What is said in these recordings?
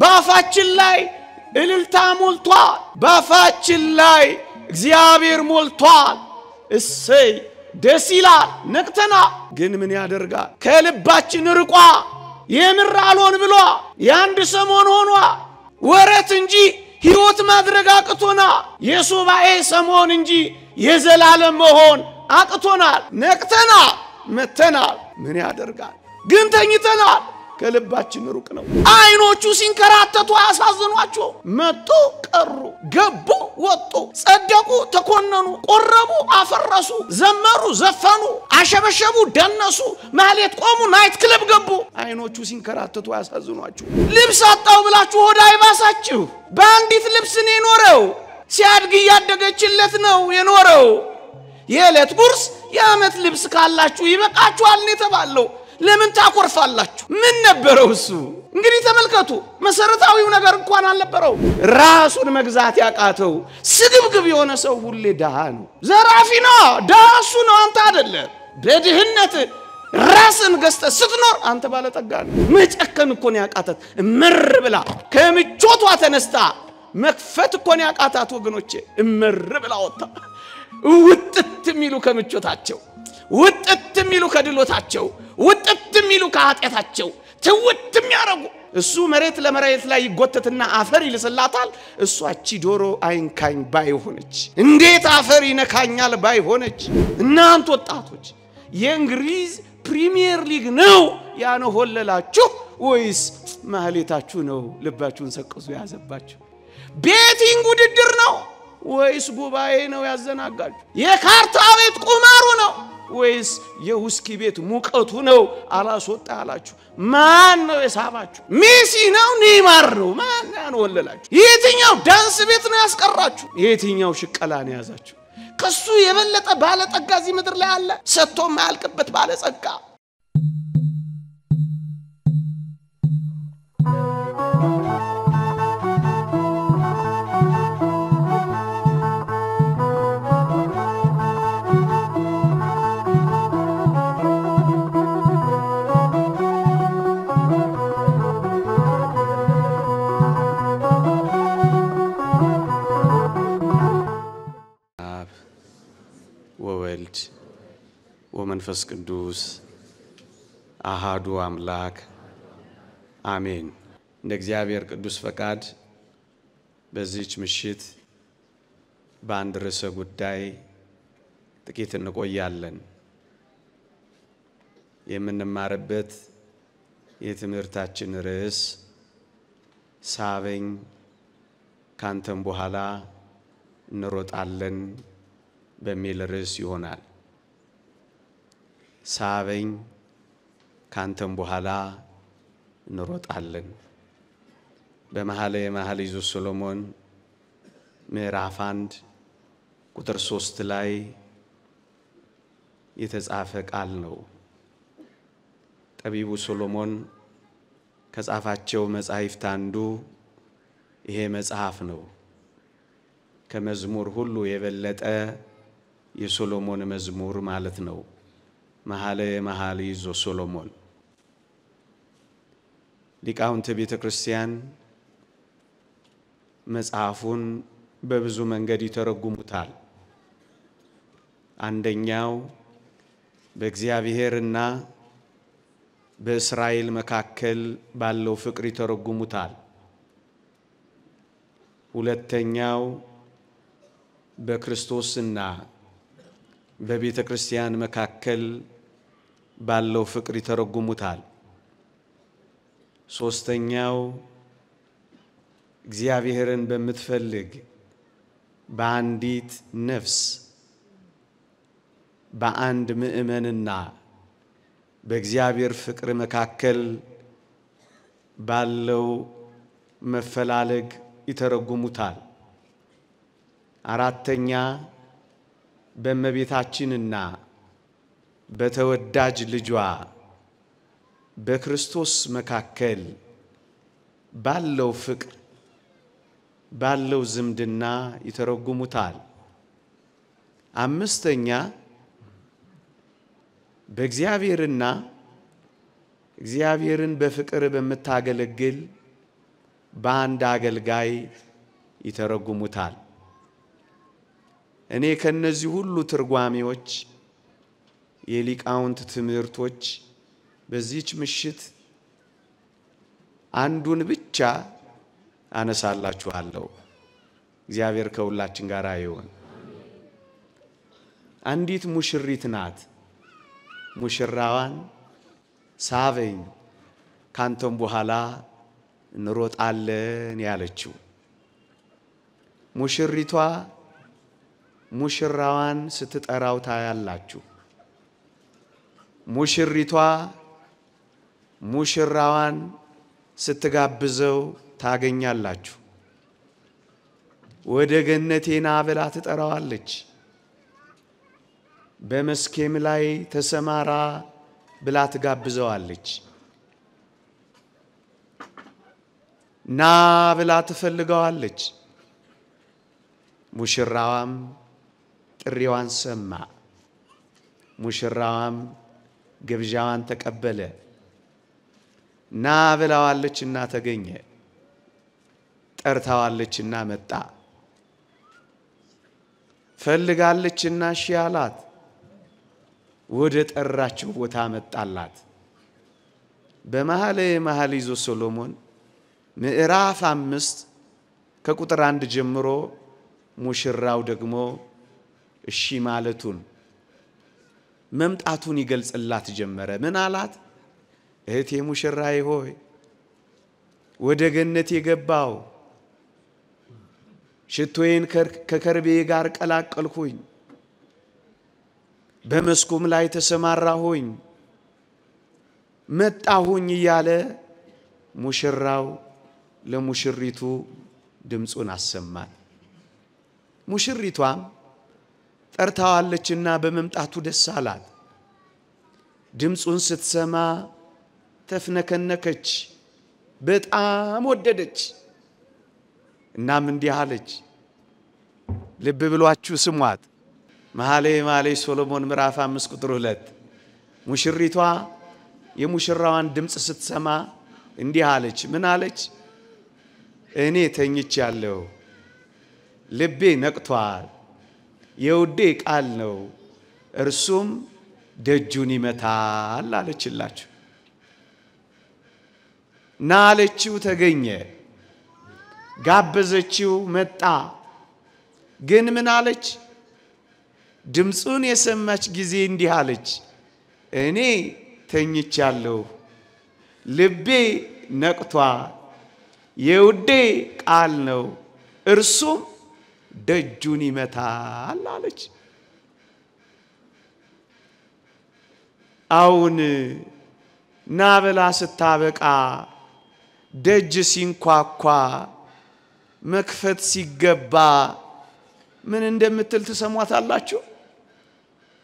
በአፋችን ላይ እልልታ ሞልቷል። በአፋችን ላይ እግዚአብሔር ሞልቷል። እሰይ ደስ ይላል። ነቅተና ግን ምን ያደርጋል? ከልባችን ርቋ የምር አልሆን ብሏ የአንድ ሰሞን ሆኗ ወረት እንጂ ሕይወት ማድረግ አቅቶና የሱባኤ ሰሞን እንጂ የዘላለም መሆን አቅቶናል። ነቅተናል፣ መተናል። ምን ያደርጋል ግን ተኝተናል። ከልባችን ሩቅ ነው። አይኖቹ ሲንከራተቱ አያሳዝኗቸው? መጡ፣ ቀሩ፣ ገቡ፣ ወጡ፣ ጸደቁ፣ ተኮነኑ፣ ቆረቡ፣ አፈረሱ፣ ዘመሩ፣ ዘፈኑ፣ አሸበሸቡ፣ ደነሱ፣ ማሌት ቆሙ፣ ናይት ክለብ ገቡ። አይኖቹ ሲንከራተቱ አያሳዝኗችሁ? ልብስ አጣው ብላችሁ ሆዳ አይባሳችሁ? በአንዲት ልብስ ነው የኖረው። ሲያድግ እያደገችለት ነው የኖረው። የዕለት ጉርስ የዓመት ልብስ ካላችሁ ይበቃችኋል ነው የተባለው። ለምን ታኮርፋላችሁ? ምን ነበረው እሱ? እንግዲህ ተመልከቱ፣ መሰረታዊው ነገር እንኳን አልነበረው። ራሱን መግዛት ያቃተው ስግብግብ የሆነ ሰው ሁሌ ድሃ ነው፣ ዘራፊ ነው፣ ድሃ እሱ ነው፣ አንተ አደለ። በድህነት ራስን ገዝተ ስትኖር አንተ ባለጠጋ ነው። መጨከን እኮን ያቃታት። እምር ብላ ከምቾቷ ተነስታ መክፈት እኮን ያቃታት ወገኖቼ። እምር ብላ ወጣ ውጥት የሚሉ ከምቾታቸው ውጥት የሚሉ ከድሎታቸው ውጥት የሚሉ ከኃጢአታቸው ትውት የሚያረጉ እሱ መሬት ለመሬት ላይ ይጎተትና አፈር ይልስላታል። እሷ እቺ ዶሮ አይንካኝ ባይሆነች እንዴት አፈር ይነካኛል ባይሆነች። እናንት ወጣቶች የእንግሊዝ ፕሪሚየር ሊግ ነው ያነሆለላችሁ ወይስ ማህሌታችሁ ነው ልባችሁን ሰቅዞ የያዘባችሁ ቤቲንግ ውድድር ነው ወይስ ጉባኤ ነው ያዘናጋችሁ? የካርታ ቤት ቁማሩ ነው ወይስ የውስኪ ቤት ሙቀቱ ነው አላስወጣ አላችሁ? ማን ነው የሳባችሁ? ሜሲ ነው? ኔይማር ነው? ማን ነው የትኛው ዳንስ ቤት ነው ያስቀራችሁ? የትኛው ሽቀላ ነው የያዛችሁ? ከሱ የበለጠ ባለጠጋ እዚህ ምድር ላይ አለ? ሰጥቶ ማያልቅበት ባለጸጋ መንፈስ ቅዱስ አሃዱ አምላክ አሜን። እንደ እግዚአብሔር ቅዱስ ፈቃድ በዚች ምሽት በአንድ ርዕሰ ጉዳይ ጥቂት እንቆያለን። የምንማርበት የትምህርታችን ርዕስ ሳበኝ ካንተም በኋላ እንሮጣለን በሚል ርዕስ ይሆናል። ሳበኝ፣ ካንተም በኋላ እንሮጣለን። በመኃልየ መኃልይ ዘሰሎሞን ምዕራፍ አንድ ቁጥር ሶስት ላይ የተጻፈ ቃል ነው። ጠቢቡ ሶሎሞን ከጻፋቸው መጻሕፍት አንዱ ይሄ መጽሐፍ ነው። ከመዝሙር ሁሉ የበለጠ የሶሎሞን መዝሙር ማለት ነው። መሃል ይዞ ሶሎሞን። ሊቃውንተ ቤተ ክርስቲያን መጽሐፉን በብዙ መንገድ ይተረጉሙታል። አንደኛው በእግዚአብሔርና በእስራኤል መካከል ባለው ፍቅር ይተረጉሙታል። ሁለተኛው በክርስቶስና በቤተ ክርስቲያን መካከል ባለው ፍቅር ይተረጉሙታል። ሶስተኛው እግዚአብሔርን በምትፈልግ በአንዲት ነፍስ በአንድ ምእመንና በእግዚአብሔር ፍቅር መካከል ባለው መፈላለግ ይተረጉሙታል። አራተኛ በእመቤታችንና በተወዳጅ ልጇ በክርስቶስ መካከል ባለው ፍቅር ባለው ዝምድና ይተረጉሙታል። አምስተኛ በእግዚአብሔርና እግዚአብሔርን በፍቅር በምታገለግል በአንድ አገልጋይ ይተረጉሙታል። እኔ ከነዚህ ሁሉ ትርጓሜዎች የሊቃውንት ትምህርቶች በዚች ምሽት አንዱን ብቻ አነሳላችኋለሁ። እግዚአብሔር ከሁላችን ጋር ይሁን። አንዲት ሙሽሪት ናት። ሙሽራዋን ሳበኝ ካንተም በኋላ እንሮጣለን ያለችው ሙሽሪቷ ሙሽራዋን ስትጠራው ታያላችሁ። ሙሽሪቷ ሙሽራዋን ስትጋብዘው ታገኛላችሁ። ወደ ገነቴ ና ብላ ትጠራዋለች። በመስኬም ላይ ተሰማራ ብላ ትጋብዘዋለች። ና ብላ ትፈልገዋለች። ሙሽራዋም ጥሪዋን ሰማ። ሙሽራዋም ግብዣዋን ተቀበለ። ና ብላዋለችና ተገኘ፣ ጠርታዋለችና መጣ፣ ፈልጋለችና እሺ አላት። ወደ ጠራችው ቦታ መጣላት። በመኃልየ መኃልይ ዘሰሎሞን ምዕራፍ አምስት ከቁጥር አንድ ጀምሮ ሙሽራው ደግሞ እሺ ማለቱን መምጣቱን ይገልጽላት ጀመረ። ምን አላት? እህቴ ሙሽራዬ ሆይ ወደ ገነት የገባው ሽቶዬን ከከርቤ ጋር ቀላቀልሁኝ፣ በመስኩም ላይ ተሰማራሁኝ፣ መጣሁኝ እያለ ሙሽራው ለሙሽሪቱ ድምፁን አሰማል። ሙሽሪቷም ጠርታዋለችና በመምጣቱ ደስ አላት። ድምፁን ስትሰማ ተፍነከነከች፣ በጣም ወደደች። እናም እንዲህ አለች፣ ልብ ብሏችሁ ስሟት። መኃልየ መኃልይ ሶሎሞን ምዕራፍ አምስት ቁጥር ሁለት ሙሽሪቷ የሙሽራዋን ድምፅ ስትሰማ እንዲህ አለች። ምን አለች? እኔ ተኝቻለሁ፣ ልቤ ነቅቷል፣ የውዴ ቃል ነው፣ እርሱም ደጁን ይመታል አለችላችሁ። ና አለችው፣ ተገኘ። ጋበዘችው፣ መጣ። ግን ምን አለች? ድምፁን የሰማች ጊዜ እንዲህ አለች፣ እኔ ተኝቻለሁ፣ ልቤ ነቅቷ የውዴ ቃል ነው፣ እርሱም ደጁን ይመታል አለች። አሁን ና ስታበቃ ደጅ ሲንኳኳ መክፈት ሲገባ ምን እንደምትል ትሰሟታላችሁ?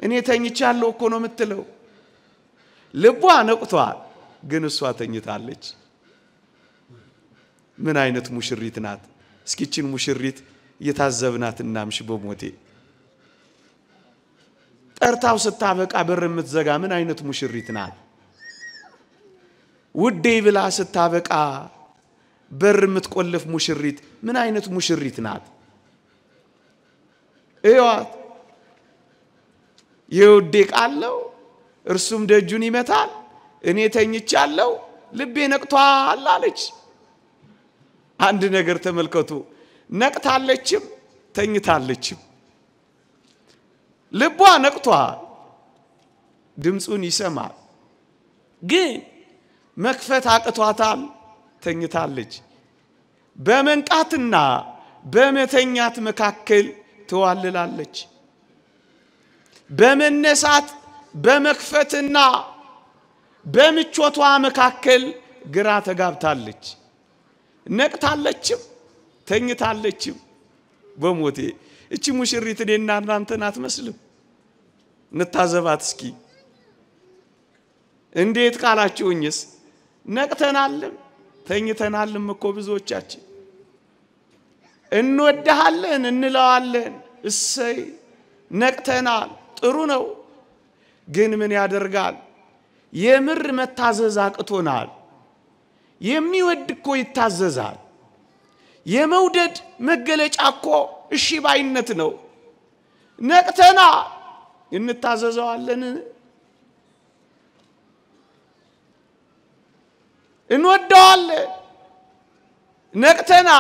እኔ ተኝቻለሁ እኮ ነው የምትለው። ልቧ ነቅቷል፣ ግን እሷ ተኝታለች። ምን አይነት ሙሽሪት ናት? እስኪችን ሙሽሪት እየታዘብናት እናምሽ በሞቴ ጠርታው ስታበቃ በር የምትዘጋ ምን አይነት ሙሽሪት ናት? ውዴ ብላ ስታበቃ በር የምትቆልፍ ሙሽሪት ምን አይነት ሙሽሪት ናት? እዋት የውዴ ቃለው እርሱም ደጁን ይመታል። እኔ ተኝቻለሁ ልቤ ነቅቷል አለች። አንድ ነገር ተመልከቱ። ነቅታለችም ተኝታለችም። ልቧ ነቅቷ ድምፁን ይሰማል፣ ግን መክፈት አቅቷታል፣ ተኝታለች። በመንቃትና በመተኛት መካከል ትዋልላለች። በመነሳት በመክፈትና በምቾቷ መካከል ግራ ተጋብታለች። ነቅታለችም ተኝታለችም። በሞቴ እቺ ሙሽሪት እኔና እናንተን አትመስልም። እንታዘባት እስኪ። እንዴት ቃላችሁኝስ? ነቅተናልም ተኝተናልም እኮ ብዙዎቻችን። እንወድሃለን እንለዋለን። እሰይ ነቅተናል፣ ጥሩ ነው። ግን ምን ያደርጋል? የምር መታዘዝ አቅቶናል። የሚወድ እኮ ይታዘዛል። የመውደድ መገለጫ እኮ እሺ ባይነት ነው። ነቅተና እንታዘዘዋለን፣ እንወደዋለን። ነቅተና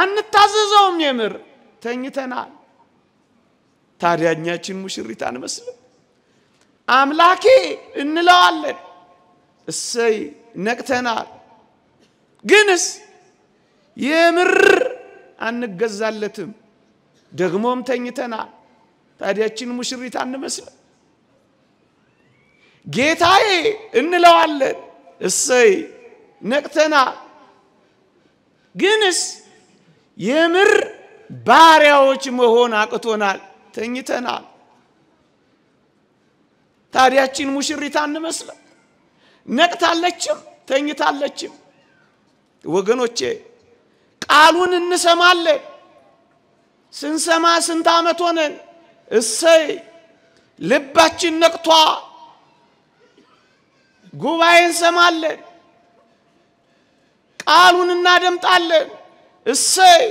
አንታዘዘውም። የምር ተኝተናል። ታዲያኛችን ሙሽሪት አንመስልም። አምላኬ እንለዋለን። እሰይ ነቅተናል። ግንስ የምር አንገዛለትም። ደግሞም ተኝተናል። ታዲያችን ሙሽሪት አንመስልም። ጌታዬ እንለዋለን። እሰይ ነቅተና ግንስ የምር ባሪያዎች መሆን አቅቶናል፣ ተኝተናል። ታዲያችን ሙሽሪት አንመስልም። ነቅታለችም ተኝታለችም። ወገኖቼ ቃሉን እንሰማለን። ስንሰማ ስንት ዓመት ሆነን? እሰይ ልባችን ነቅቷ ጉባኤ እንሰማለን፣ ቃሉን እናደምጣለን። እሰይ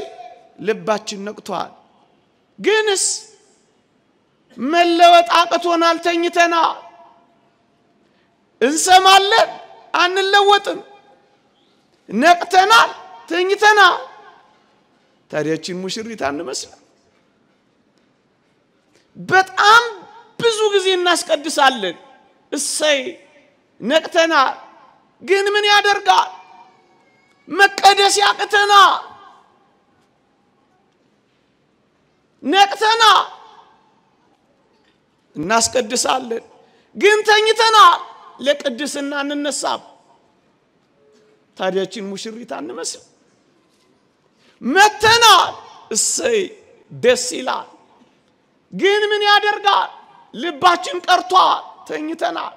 ልባችን ነቅቷል። ግንስ መለወጥ አቅቶናል፣ ተኝተና እንሰማለን፣ አንለወጥም። ነቅተናል፣ ተኝተናል። ታዲያችን ሙሽሪት አንመስልም? በጣም ብዙ ጊዜ እናስቀድሳለን። እሰይ ነቅተናል፣ ግን ምን ያደርጋል መቀደስ ያቅተና ነቅተና እናስቀድሳለን፣ ግን ተኝተናል። ለቅድስና እንነሳም ታዲያችን ሙሽሪት አንመስል መተናል። እሰይ ደስ ይላል። ግን ምን ያደርጋል? ልባችን ቀርቷል፣ ተኝተናል።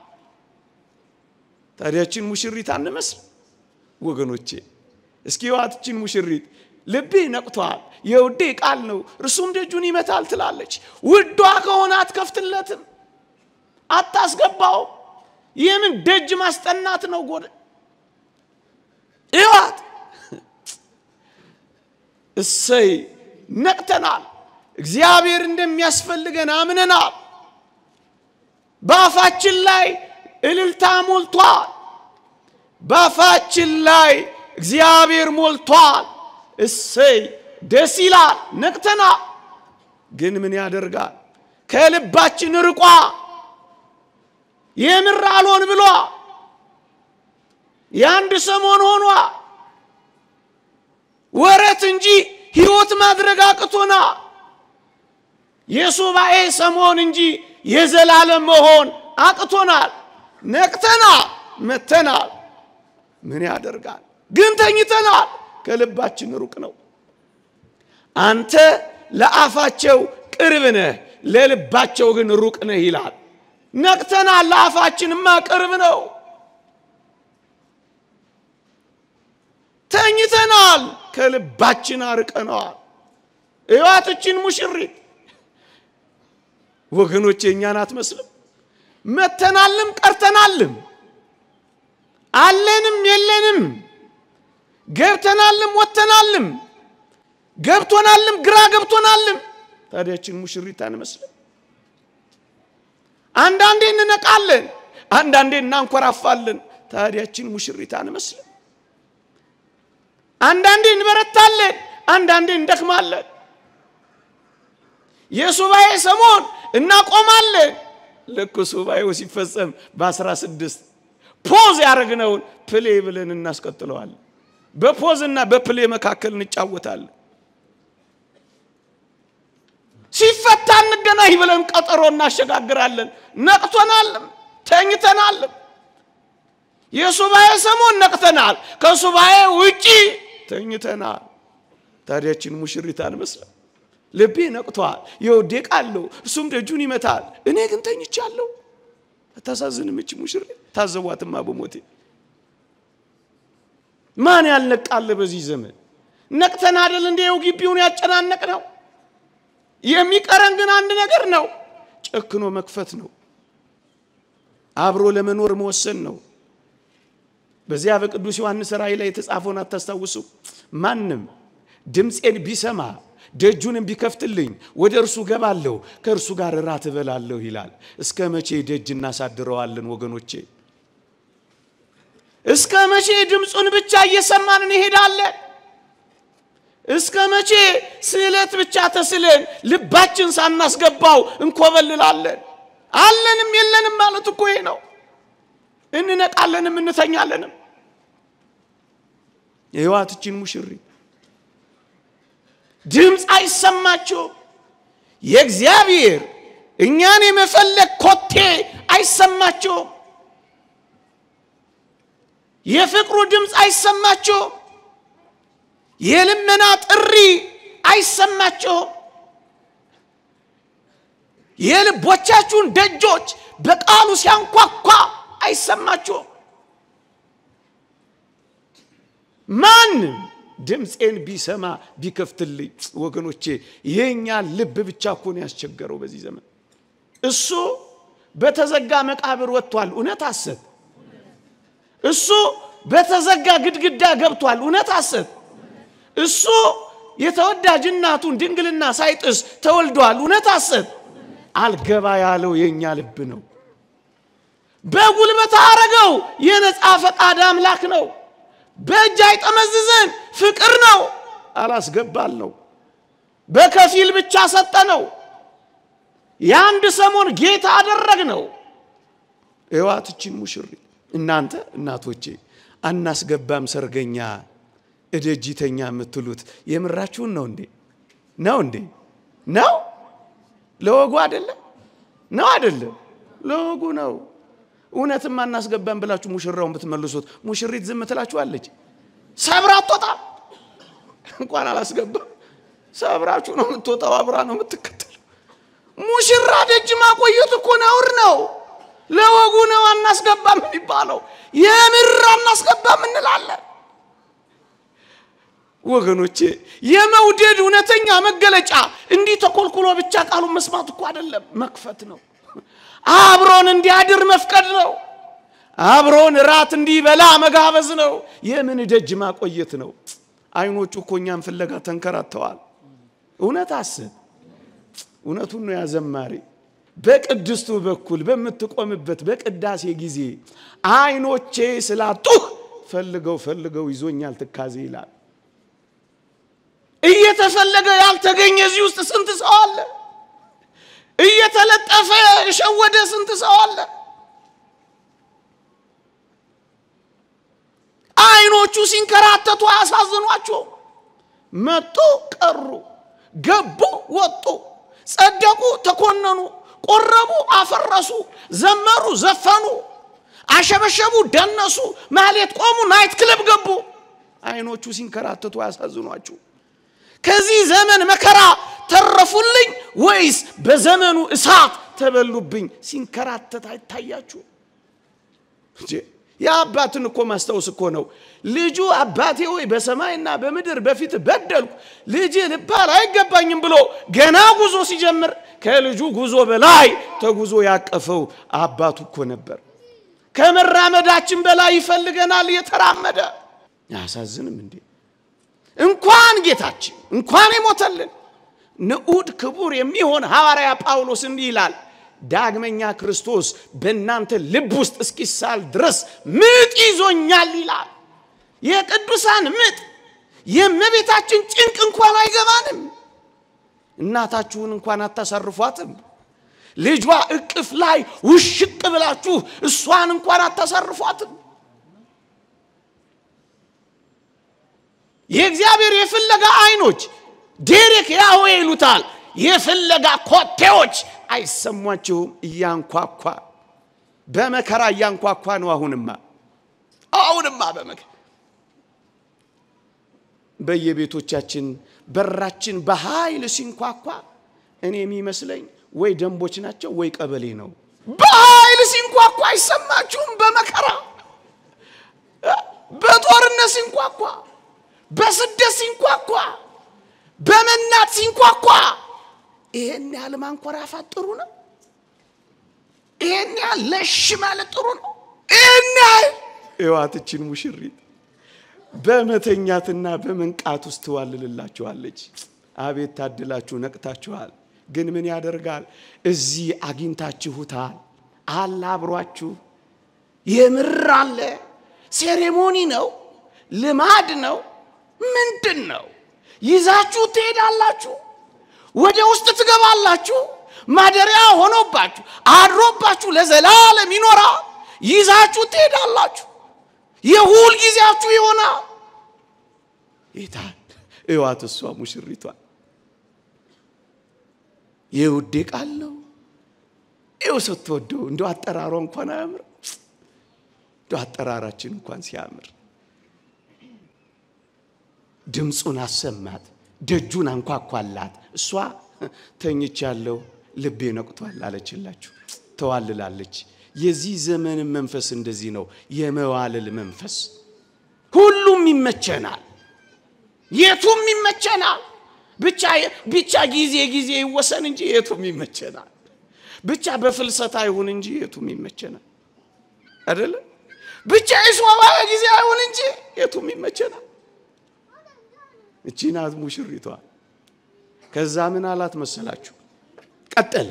ታዲያችን ሙሽሪት አንመስል ወገኖቼ። እስኪ ዋትችን ሙሽሪት ልቤ ነቅቷል፣ የውዴ ቃል ነው፣ እርሱም ደጁን ይመታል ትላለች። ውዷ ከሆነ አትከፍትለትም፣ አታስገባው። የምን ደጅ ማስጠናት ነው ይዋት እሰይ ነቅተናል። እግዚአብሔር እንደሚያስፈልገን አምነናል። በአፋችን ላይ እልልታ ሞልቷል። በአፋችን ላይ እግዚአብሔር ሞልቷል። እሰይ ደስ ይላል። ነቅተና ግን ምን ያደርጋል? ከልባችን ርቋ የምር አልሆን ብሏል። የአንድ ሰሞን ሆኗ ወረት እንጂ ህይወት ማድረግ አቅቶና የሱባኤ ሰሞን እንጂ የዘላለም መሆን አቅቶናል። ነቅተናል፣ መተናል። ምን ያደርጋል ግን ተኝተናል። ከልባችን ሩቅ ነው። አንተ ለአፋቸው ቅርብ ነህ፣ ለልባቸው ግን ሩቅ ነህ ይላል። ነቅተናል፣ ለአፋችንማ ቅርብ ነው። ተኝተናል፣ ከልባችን አርቀነዋል። እዋትችን ሙሽሪት ወገኖች የእኛን አትመስልም። መተናልም ቀርተናልም አለንም የለንም ገብተናልም ወተናልም ገብቶናልም ግራ ገብቶናልም። ታዲያችን ሙሽሪት አንመስልም። አንዳንዴ እንነቃለን፣ አንዳንዴ እናንኮራፋለን። ታዲያችን ሙሽሪት አንመስልም። አንዳንዴ እንበረታለን፣ አንዳንዴ እንደክማለን። የሱባኤ ሰሞን እናቆማለን። ልክ ሱባኤው ሲፈጸም በአስራ ስድስት ፖዝ ያደረግነውን ፕሌ ብለን እናስቀጥለዋለን። እና በፕሌ መካከል እንጫወታለን። ሲፈታ እንገናኝ ብለን ቀጠሮ እናሸጋግራለን። ነቅቶናልም ተኝተናልም። የሱባኤ ሰሞን ነቅተናል። ከሱባኤ ውጪ ተኝተና ታዲያችን ሙሽሪት አልመስለም። ልቤ ነቅቷል። ይወደቃለሁ፣ እሱም ደጁን ይመታል። እኔ ግን ተኝቻለሁ። አታሳዝንም? እች ሙሽሪት ታዘቧትማ በሞቴ ማን ያልነቃለ በዚህ ዘመን ነቅተን አደል እንደ ይኸው ግቢውን ያጨናነቅ ነው። የሚቀረን ግን አንድ ነገር ነው፣ ጨክኖ መክፈት ነው፣ አብሮ ለመኖር መወሰን ነው። በዚያ በቅዱስ ዮሐንስ ራእይ ላይ የተጻፈውን አታስታውሱ? ማንም ድምፄን ቢሰማ ደጁንም ቢከፍትልኝ ወደ እርሱ ገባለሁ፣ ከእርሱ ጋር እራት እበላለሁ ይላል። እስከ መቼ ደጅ እናሳድረዋለን ወገኖቼ? እስከ መቼ ድምፁን ብቻ እየሰማን እንሄዳለን? እስከ መቼ ስዕለት ብቻ ተስለን ልባችን ሳናስገባው እንኮበልላለን? አለንም የለንም ማለት እኮ ይሄ ነው። እንነቃለንም እንተኛለንም። የህዋትችን ሙሽሪ ድምፅ አይሰማችሁም? የእግዚአብሔር እኛን የመፈለግ ኮቴ አይሰማችሁም? የፍቅሩ ድምፅ አይሰማችሁም? የልመና ጥሪ አይሰማችሁም? የልቦቻችሁን ደጆች በቃሉ ሲያንኳኳ አይሰማችሁም? ማንም ድምፄን ቢሰማ ቢከፍትልኝ። ወገኖቼ የኛ ልብ ብቻ እኮ ነው ያስቸገረው በዚህ ዘመን። እሱ በተዘጋ መቃብር ወጥቷል፣ እውነት አሰት እሱ በተዘጋ ግድግዳ ገብቷል፣ እውነት አሰት እሱ የተወዳጅ እናቱን ድንግልና ሳይጥስ ተወልዷል፣ እውነት አሰት አልገባ ያለው የእኛ ልብ ነው። በጉልበት አረገው የነፃ ፈቃድ አምላክ ነው። በእጅ አይጠመዝዝን ፍቅር ነው አላስገባለው በከፊል ብቻ ሰጠ ነው። የአንድ ሰሞን ጌታ አደረግ ነው። እዋትችን ሙሽሪ እናንተ እናቶቼ አናስገባም ሰርገኛ እደጅተኛ የምትሉት የምራችሁን ነው እንዴ? ነው እንዴ? ነው ለወጉ አይደለም? ነው አይደለም? ለወጉ ነው። እውነትም አናስገባም ብላችሁ ሙሽራውን ብትመልሱት ሙሽሪት ዝም ትላችኋለች። ሰብራ አትወጣም። እንኳን አላስገባም ሰብራችሁ ነው የምትወጣው፣ አብራ ነው የምትከተለው። ሙሽራ ደጅ ማቆየት እኮ ነውር ነው። ለወጉ ነው አናስገባም የሚባለው። የምር አናስገባም እንላለን። ወገኖቼ የመውደድ እውነተኛ መገለጫ እንዲህ ተኮልኩሎ ብቻ ቃሉን መስማት እኮ አይደለም፣ መክፈት ነው። አብሮን እንዲያድር መፍቀድ ነው። አብሮን ራት እንዲበላ መጋበዝ ነው። የምን ደጅ ማቆየት ነው? አይኖቹ እኮ እኛን ፍለጋ ተንከራተዋል። እውነት አስብ። እውነቱን ነው ያዘማሪ በቅድስቱ በኩል በምትቆምበት በቅዳሴ ጊዜ አይኖቼ ስላጡህ ፈልገው ፈልገው ይዞኛል ትካዜ ይላል። እየተፈለገ ያልተገኘ እዚህ ውስጥ ስንት ሰው አለ? እየተለጠፈ የሸወደ ስንት ሰው አለ። አይኖቹ ሲንከራተቱ አያሳዝኗቸው? መጡ፣ ቀሩ፣ ገቡ፣ ወጡ፣ ጸደቁ፣ ተኮነኑ፣ ቆረቡ፣ አፈረሱ፣ ዘመሩ፣ ዘፈኑ፣ አሸበሸቡ፣ ደነሱ፣ ማሌት ቆሙ፣ ናይት ክለብ ገቡ። አይኖቹ ሲንከራተቱ አያሳዝኗችሁ? ከዚህ ዘመን መከራ ተረፉልኝ ወይስ በዘመኑ እሳት ተበሉብኝ ሲንከራተት አይታያችሁ? የአባትን እኮ ማስታወስ እኮ ነው። ልጁ አባቴ ወይ በሰማይና በምድር በፊት በደልኩ፣ ልጅ ልባል አይገባኝም ብሎ ገና ጉዞ ሲጀምር ከልጁ ጉዞ በላይ ተጉዞ ያቀፈው አባቱ እኮ ነበር። ከመራመዳችን በላይ ይፈልገናል እየተራመደ። አያሳዝንም እንዴ? እንኳን ጌታችን እንኳን የሞተልን ንዑድ ክቡር የሚሆን ሐዋርያ ጳውሎስ እንዲህ ይላል፣ ዳግመኛ ክርስቶስ በእናንተ ልብ ውስጥ እስኪሳል ድረስ ምጥ ይዞኛል ይላል። የቅዱሳን ምጥ የእመቤታችን ጭንቅ እንኳን አይገባንም። እናታችሁን እንኳን አታሳርፏትም። ልጇ እቅፍ ላይ ውሽቅ ብላችሁ እሷን እንኳን አታሳርፏትም። የእግዚአብሔር የፍለጋ አይኖች ዴሬክ ያሆ ይሉታል የፍለጋ ኮቴዎች አይሰሟችሁም እያንኳኳ በመከራ እያንኳኳ ነው አሁንማ አሁንማ በመከ በየቤቶቻችን በራችን በኃይል ሲንኳኳ እኔ የሚመስለኝ ወይ ደንቦች ናቸው ወይ ቀበሌ ነው በኃይል ሲንኳኳ አይሰማችሁም በመከራ በጦርነት ሲንኳኳ በስደት ሲንኳኳ፣ በመናት ሲንኳኳ ይሄን ያህል ማንኮራፋት ጥሩ ነው? ይሄን ያህል ለሽ ማለት ጥሩ ነው? ይሄን ያህል እዋትችን ሙሽሪት በመተኛትና በመንቃት ውስጥ ትዋልልላችኋለች። አቤት ታድላችሁ ነቅታችኋል። ግን ምን ያደርጋል? እዚህ አግኝታችሁታል። አለ አብሯችሁ የምር አለ። ሴሬሞኒ ነው፣ ልማድ ነው። ምንድን ነው? ይዛችሁ ትሄዳላችሁ፣ ወደ ውስጥ ትገባላችሁ፣ ማደሪያ ሆኖባችሁ አድሮባችሁ ለዘላለም ይኖራ። ይዛችሁ ትሄዳላችሁ፣ የሁል ጊዜያችሁ ይሆና ይታል እዋት እሷ ሙሽሪቷል የውዴ ቃል ነው። ይው ስትወደው እንደው አጠራሯ እንኳን አያምር፣ እንደ አጠራራችን እንኳን ሲያምር ድምፁን አሰማት፣ ደጁን አንኳኳላት። እሷ ተኝቻለሁ፣ ልቤ ነቅቷል አለችላችሁ። ተዋልላለች። የዚህ ዘመን መንፈስ እንደዚህ ነው፣ የመዋልል መንፈስ። ሁሉም ይመቸናል፣ የቱም ይመቸናል። ብቻ ብቻ ጊዜ ጊዜ ይወሰን እንጂ የቱም ይመቸናል። ብቻ በፍልሰት አይሁን እንጂ የቱም ይመቸናል። አይደለ? ብቻ ይስዋ ጊዜ አይሁን እንጂ የቱም ይመቸናል። እቺ ናት ሙሽሪቷ። ከዛ ምን አላት መሰላችሁ? ቀጠለ።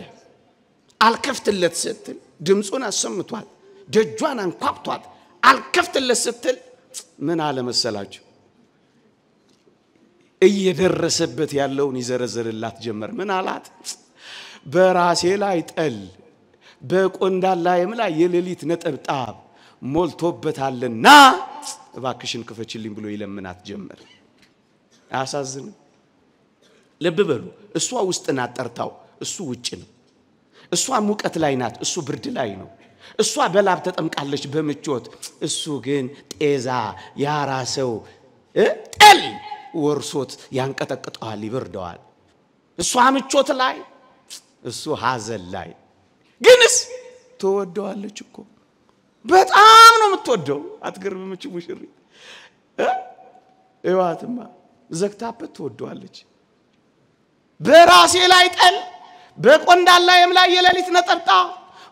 አልከፍትለት ስትል ድምፁን አሰምቷል። ደጇን አንኳኩቷት። አልከፍትለት ስትል ምን አለ መሰላችሁ? እየደረሰበት ያለውን ይዘረዝርላት ጀመር። ምን አላት? በራሴ ላይ ጠል ላይም ላይ የሌሊት ነጠብጣብ ሞልቶበታልና እባክሽን ክፈችልኝ ብሎ ይለምናት ጀመር። አያሳዝንም? ልብ በሉ። እሷ ውስጥ ናት ጠርታው፣ እሱ ውጭ ነው። እሷ ሙቀት ላይ ናት፣ እሱ ብርድ ላይ ነው። እሷ በላብ ተጠምቃለች በምቾት፣ እሱ ግን ጤዛ ያራሰው ጠል ወርሶት ያንቀጠቅጠዋል፣ ይበርደዋል። እሷ ምቾት ላይ፣ እሱ ሀዘን ላይ። ግንስ ትወደዋለች እኮ በጣም ነው የምትወደው። አትገርምምች ሙሽሪ እዋትማ ዘግታበት ትወደዋለች። በራሴ ላይ ቀን በቆንዳላዬም ላይ የሌሊት ነጠብጣ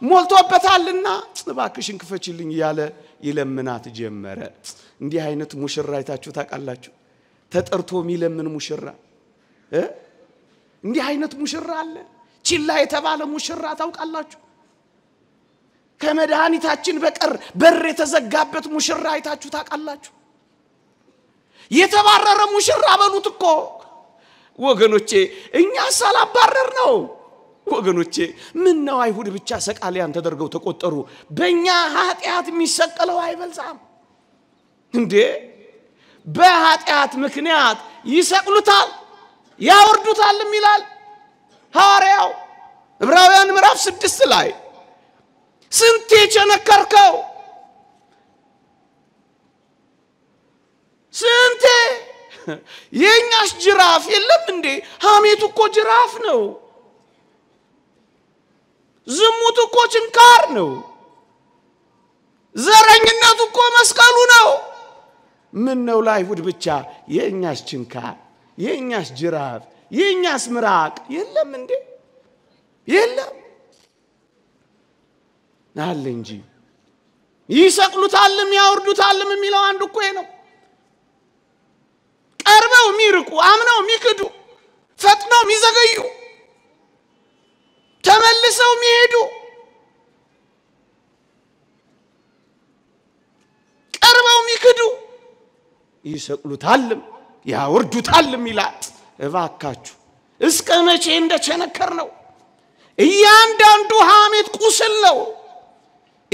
ሞልቶበታልና እባክሽን ክፈችልኝ እያለ ይለምናት ጀመረ። እንዲህ አይነት ሙሽራ አይታችሁ ታውቃላችሁ? ተጠርቶ የሚለምን ሙሽራ እንዲህ አይነት ሙሽራ አለ። ችላ የተባለ ሙሽራ ታውቃላችሁ? ከመድኃኒታችን በቀር በር የተዘጋበት ሙሽራ አይታችሁ ታውቃላችሁ? የተባረረ ሙሽራ በሉት እኮ ወገኖቼ። እኛ ሳላባረር ነው ወገኖቼ። ምን ነው አይሁድ ብቻ ሰቃሊያን ተደርገው ተቆጠሩ? በእኛ ኃጢአት የሚሰቀለው አይበልጻም እንዴ? በኃጢአት ምክንያት ይሰቅሉታል፣ ያወርዱታልም ይላል ሐዋርያው ዕብራውያን ምዕራፍ ስድስት ላይ ስንት ቸነከርከው? ስንቴ የእኛስ ጅራፍ የለም እንዴ? ሀሜት እኮ ጅራፍ ነው። ዝሙት እኮ ችንካር ነው። ዘረኝነቱ እኮ መስቀሉ ነው። ምን ነው ለአይሁድ ብቻ የእኛስ ችንካር፣ የእኛስ ጅራፍ፣ የእኛስ ምራቅ የለም እንዴ? የለም አለ እንጂ ይሰቅሉታልም ያወርዱታልም የሚለው አንድ እኮ ነው። ቀርበው የሚርቁ አምነው የሚክዱ ፈጥነው የሚዘገዩ ተመልሰው የሚሄዱ ቀርበው የሚክዱ ይሰቅሉታልም ያወርዱታልም ይላል። እባካችሁ እስከ መቼ እንደቸነከር ነው? እያንዳንዱ ሐሜት ቁስል ነው።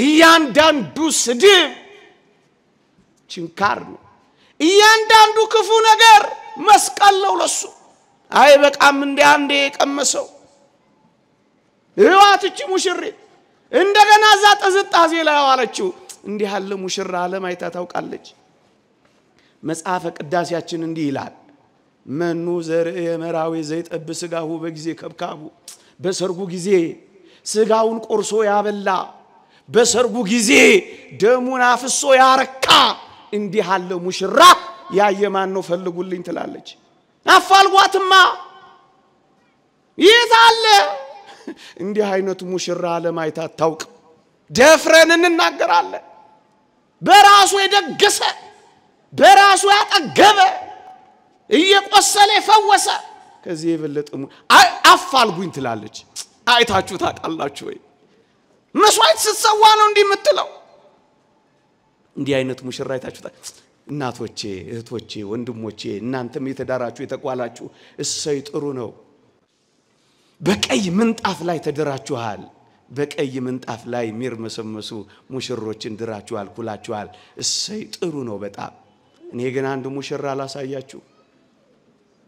እያንዳንዱ ስድብ ችንካር ነው። እያንዳንዱ ክፉ ነገር መስቀል ነው ለሱ። አይ በቃም እንደ አንዴ የቀመሰው ህዋት እቺ ሙሽሪት እንደገና እዛ ጥዝጣዜ ላይ ዋለችው። እንዲህ ያለ ሙሽራ ዓለም አይታ ታውቃለች? መጽሐፈ ቅዳሴያችን እንዲህ ይላል፣ መኑ ዘርእ የመራዊ ዘይጠብ ስጋሁ በጊዜ ከብካቡ። በሰርጉ ጊዜ ስጋውን ቆርሶ ያበላ፣ በሰርጉ ጊዜ ደሙን አፍሶ ያረካ እንዲህ አለው ሙሽራ ያየ ማን ነው ፈልጉልኝ ትላለች። አፋልጓትማ ይህ አለ እንዲህ አይነቱ ሙሽራ ዓለም አይታ ደፍረን እንናገራለን። በራሱ የደገሰ በራሱ ያጠገበ እየቆሰለ የፈወሰ ከዚህ የበለጠ አፋልጉኝ ትላለች። አይታችሁ ታውቃላችሁ ወይ? መስዋዕት ስትሰዋ ነው እንዲህ የምትለው። እንዲህ አይነት ሙሽራ አይታችሁታል? እናቶቼ፣ እህቶቼ፣ ወንድሞቼ እናንተም የተዳራችሁ የተቋላችሁ እሰይ ጥሩ ነው። በቀይ ምንጣፍ ላይ ተድራችኋል። በቀይ ምንጣፍ ላይ የሚርመሰመሱ ሙሽሮችን ድራችኋል፣ ኩላችኋል። እሰይ ጥሩ ነው በጣም እኔ ግን አንድ ሙሽራ አላሳያችሁ።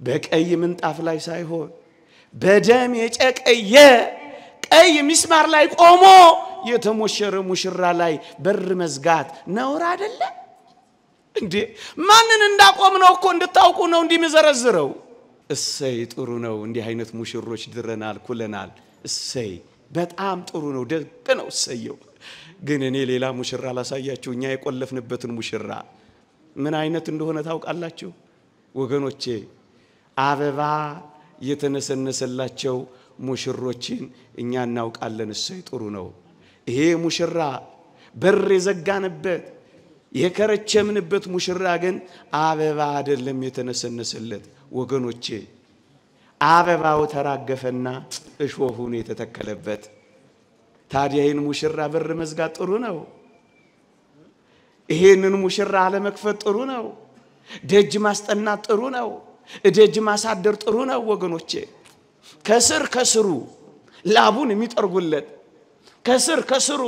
በቀይ ምንጣፍ ላይ ሳይሆን በደም የጨቀየ ቀይ ሚስማር ላይ ቆሞ የተሞሸረ ሙሽራ ላይ በር መዝጋት ነውር አደለ እንዴ? ማንን ነው እኮ እንድታውቁ ነው እንዲህ ምዘረዝረው። እሰይ ጥሩ ነው። እንዲህ አይነት ሙሽሮች ድረናል፣ ኩለናል። እሰይ በጣም ጥሩ ነው፣ ደግ ነው። እሰየው። ግን እኔ ሌላ ሙሽራ ላሳያችሁ። እኛ የቆለፍንበትን ሙሽራ ምን አይነት እንደሆነ ታውቃላችሁ ወገኖቼ? አበባ የተነሰነሰላቸው ሙሽሮችን እኛ እናውቃለን። እሰይ ጥሩ ነው። ይሄ ሙሽራ በር የዘጋንበት የከረቸምንበት ሙሽራ ግን አበባ አይደለም የተነሰነሰለት ወገኖቼ። አበባው ተራገፈና እሾሁን የተተከለበት። ታዲያ ይህን ሙሽራ በር መዝጋት ጥሩ ነው። ይሄንን ሙሽራ አለመክፈት ጥሩ ነው። ደጅ ማስጠናት ጥሩ ነው። ደጅ ማሳደር ጥሩ ነው ወገኖቼ። ከስር ከስሩ ላቡን የሚጠርጉለት ከስር ከስሩ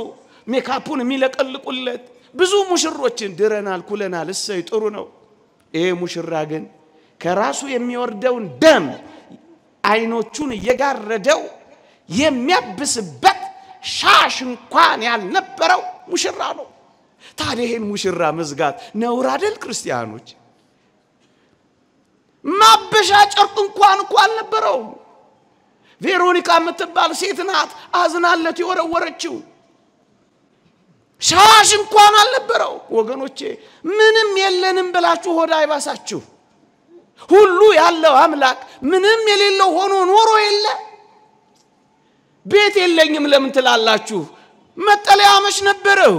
ሜካፑን የሚለቀልቁለት ብዙ ሙሽሮችን ድረናል፣ ኩለናል፣ እሰይ ጥሩ ነው። ይሄ ሙሽራ ግን ከራሱ የሚወርደውን ደም አይኖቹን እየጋረደው የሚያብስበት ሻሽ እንኳን ያልነበረው ሙሽራ ነው። ታዲያ ይህን ሙሽራ መዝጋት ነውር አይደል? ክርስቲያኖች ማበሻ ጨርቅ እንኳን እኮ አልነበረውም። ቬሮኒካ የምትባል ሴት ናት አዝናለት የወረወረችው ሻሽ እንኳን አልነበረው ወገኖቼ ምንም የለንም ብላችሁ ሆዳ አይባሳችሁ ሁሉ ያለው አምላክ ምንም የሌለው ሆኖ ኖሮ የለ ቤት የለኝም ለምን ትላላችሁ መጠለያ መች ነበረው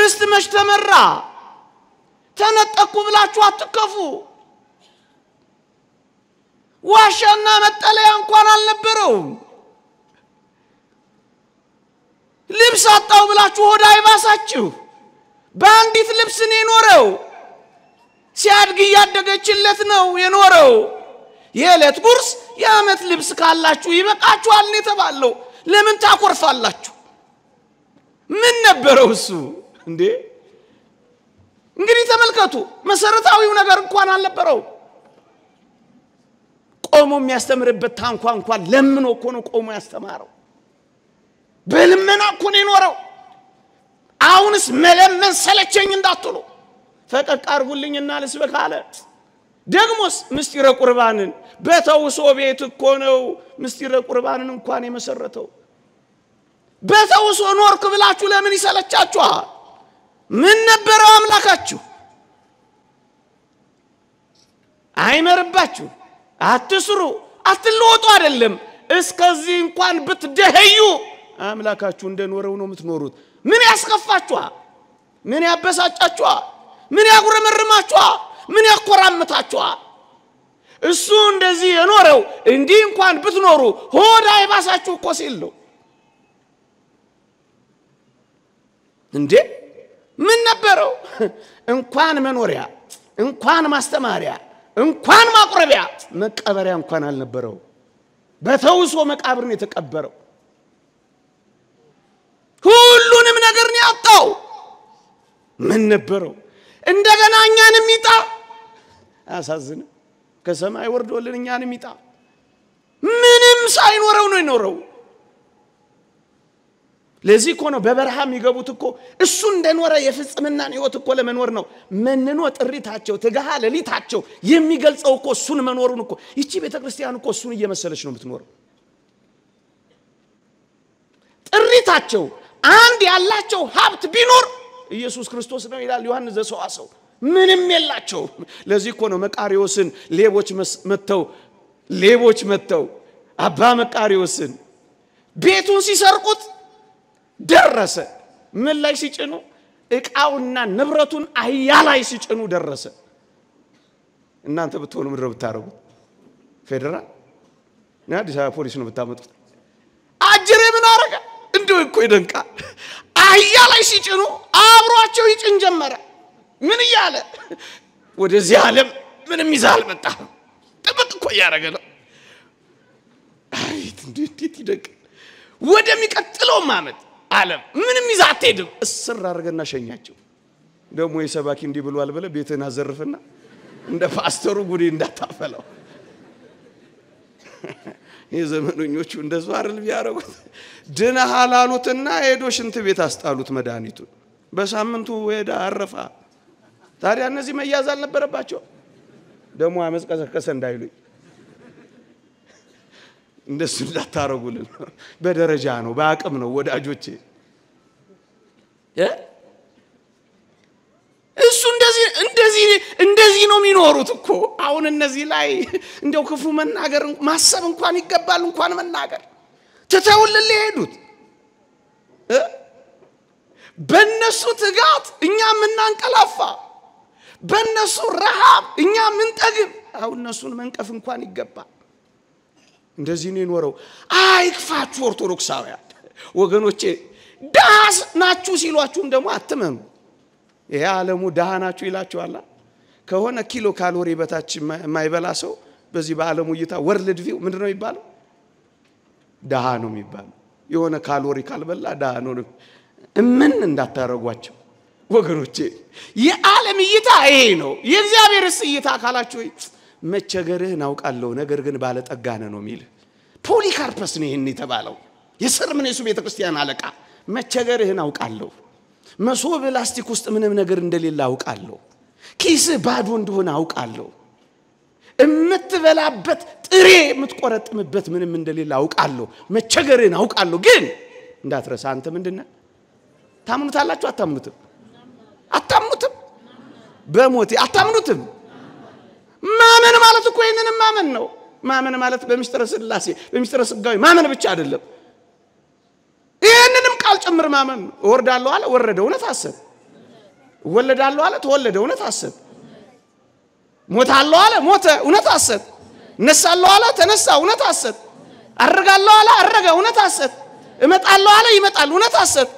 ርስት መች ተመራ ተነጠቁ ብላችሁ አትከፉ ዋሻና መጠለያ እንኳን አልነበረውም። ልብስ አጣው ብላችሁ ሆዳ አይባሳችሁ። በአንዲት ልብስ ነው የኖረው። ሲያድግ እያደገችለት ነው የኖረው። የዕለት ጉርስ የዓመት ልብስ ካላችሁ ይበቃችኋል አልን የተባለው። ለምን ታኮርፋላችሁ? ምን ነበረው እሱ እንዴ? እንግዲህ ተመልከቱ፣ መሰረታዊው ነገር እንኳን አልነበረውም? ቆሞ የሚያስተምርበት ታንኳ እንኳን ለምኖ እኮ ነው ቆሞ ያስተማረው። በልመና እኮ ነው የኖረው። አሁንስ መለመን ሰለቸኝ እንዳትሉ ፈቀቅ አርጉልኝና ልስበክ አለ። ደግሞስ ምስጢረ ቁርባንን በተውሶ ቤት እኮ ነው ምስጢረ ቁርባንን እንኳን የመሰረተው። በተውሶ ኖርክ ብላችሁ ለምን ይሰለቻችኋል? ምን ነበረው አምላካችሁ? አይመርባችሁ አትስሩ፣ አትለወጡ አይደለም። እስከዚህ እንኳን ብትደኸዩ አምላካችሁ እንደኖረው ነው የምትኖሩት። ምን ያስከፋችኋ? ምን ያበሳጫችኋ? ምን ያጉረመርማችኋ? ምን ያኮራምታችኋ? እሱ እንደዚህ የኖረው እንዲህ እንኳን ብትኖሩ ሆድ አይባሳችሁ እኮ ሲል ነው እንዴ። ምን ነበረው? እንኳን መኖሪያ እንኳን ማስተማሪያ እንኳን ማቁረቢያ መቀበሪያ እንኳን አልነበረው። በተውሶ መቃብር ነው የተቀበረው። ሁሉንም ነገር ነው ያጣው። ምን ነበረው? እንደገና እኛንም ይጣ። አያሳዝንም? ከሰማይ ወርዶልን እኛንም ይጣ። ምንም ሳይኖረው ነው የኖረው። ለዚህ እኮ ነው በበረሃ የሚገቡት እኮ እሱ እንደኖረ የፍጽምናን ህይወት እኮ ለመኖር ነው። መንኖ ጥሪታቸው፣ ትጋሃ ሌሊታቸው የሚገልጸው እኮ እሱን መኖሩን እኮ። ይቺ ቤተ ክርስቲያን እኮ እሱን እየመሰለች ነው የምትኖር። ጥሪታቸው አንድ ያላቸው ሀብት ቢኖር ኢየሱስ ክርስቶስ ነው ይላል ዮሐንስ ዘሰዋሰው። ምንም የላቸው ለዚህ እኮ ነው መቃሪዎስን ሌቦች መጥተው ሌቦች መጥተው አባ መቃሪዎስን ቤቱን ሲሰርቁት ደረሰ። ምን ላይ ሲጭኑ? እቃውና ንብረቱን አህያ ላይ ሲጭኑ ደረሰ። እናንተ ብትሆኑ ምድረ ብታደርጉ ፌዴራል አዲስ አበባ ፖሊስ ነው ብታመጡት። አጅሬ ምን አረገ? እንዲሁ እኮ ይደንቃ? አህያ ላይ ሲጭኑ አብሯቸው ይጭን ጀመረ። ምን እያለ ወደዚህ ዓለም ምንም ይዘህ አልመጣህም። ጥብቅ እኮ እያደረገ ነው። አቤት እንዴት ይደንቃል። ወደሚቀጥለውም አመት? አለም ምንም ይዛ አትሄድም። እስር አድርገና ሸኛቸው። ደግሞ የሰባኪ እንዲህ ብሏል ብለህ ቤትህን አዘርፍና እንደ ፓስተሩ ጉዴ እንዳታፈለው። የዘመነኞቹ እንደዛ አርል ቢያደረጉት ድነሃል አሉትና ሄዶ ሽንት ቤት አስጣሉት መድኃኒቱን። በሳምንቱ ሄዳ አረፋ። ታዲያ እነዚህ መያዝ አልነበረባቸው? ደግሞ አመጽ ቀሰቀሰ እንዳይሉኝ እንደሱ እንዳታረጉልን። በደረጃ ነው፣ በአቅም ነው ወዳጆቼ። እሱ እንደዚህ እንደዚህ ነው የሚኖሩት እኮ። አሁን እነዚህ ላይ እንደው ክፉ መናገር ማሰብ እንኳን ይገባል፣ እንኳን መናገር ትተውልን ሊሄዱት በእነሱ ትጋት እኛ የምናንቀላፋ፣ በእነሱ ረሃብ እኛ ምንጠግብ። አሁን እነሱን መንቀፍ እንኳን ይገባል። እንደዚህ ነው የኖረው። አይክፋችሁ ኦርቶዶክሳውያን ወገኖቼ፣ ደሃ ናችሁ ሲሏችሁም ደግሞ አትመኑ። ይሄ ዓለሙ ድሃ ናችሁ ይላችኋላ። ከሆነ ኪሎ ካሎሪ በታች የማይበላ ሰው በዚህ በዓለሙ እይታ ወርልድ ቪው ምንድን ነው የሚባለው? ድሃ ነው የሚባለው። የሆነ ካሎሪ ካልበላ ድሃ ነው። እምን እንዳታረጓቸው ወገኖቼ። የዓለም እይታ ይሄ ነው። የእግዚአብሔርስ እይታ ካላችሁ መቸገርህን አውቃለሁ፣ ነገር ግን ባለጠጋ ነው የሚል ፖሊካርፐስ ነው ይህን የተባለው የሰርምኔሱ ቤተ ክርስቲያን አለቃ። መቸገርህን አውቃለሁ፣ መሶብ ላስቲክ ውስጥ ምንም ነገር እንደሌለ አውቃለሁ፣ ኪስህ ባዶ እንደሆነ አውቃለሁ፣ የምትበላበት ጥሬ የምትቆረጥምበት ምንም እንደሌለ አውቃለሁ፣ መቸገርህን አውቃለሁ። ግን እንዳትረሳ አንተ ምንድነ ታምኑታላችሁ? አታምኑትም? አታምኑትም? በሞቴ አታምኑትም? ማመን ማለት እኮ ይህንንም ማመን ነው። ማመን ማለት በምስጢረ ስላሴ በምስጢረ ስጋዊ ማመን ብቻ አይደለም፣ ይህንንም ቃል ጭምር ማመን እወርዳለሁ አለ፣ ወረደ፣ እውነት አሰብ። እወለዳለሁ አለ፣ ተወለደ፣ እውነት አሰብ። ሞታለሁ አለ፣ ሞተ፣ እውነት አሰብ። እነሳለሁ አለ፣ ተነሳ፣ እውነት አሰብ። አረጋለሁ አለ፣ አረገ፣ እውነት አሰብ። እመጣለሁ አለ፣ ይመጣል፣ እውነት አሰብ።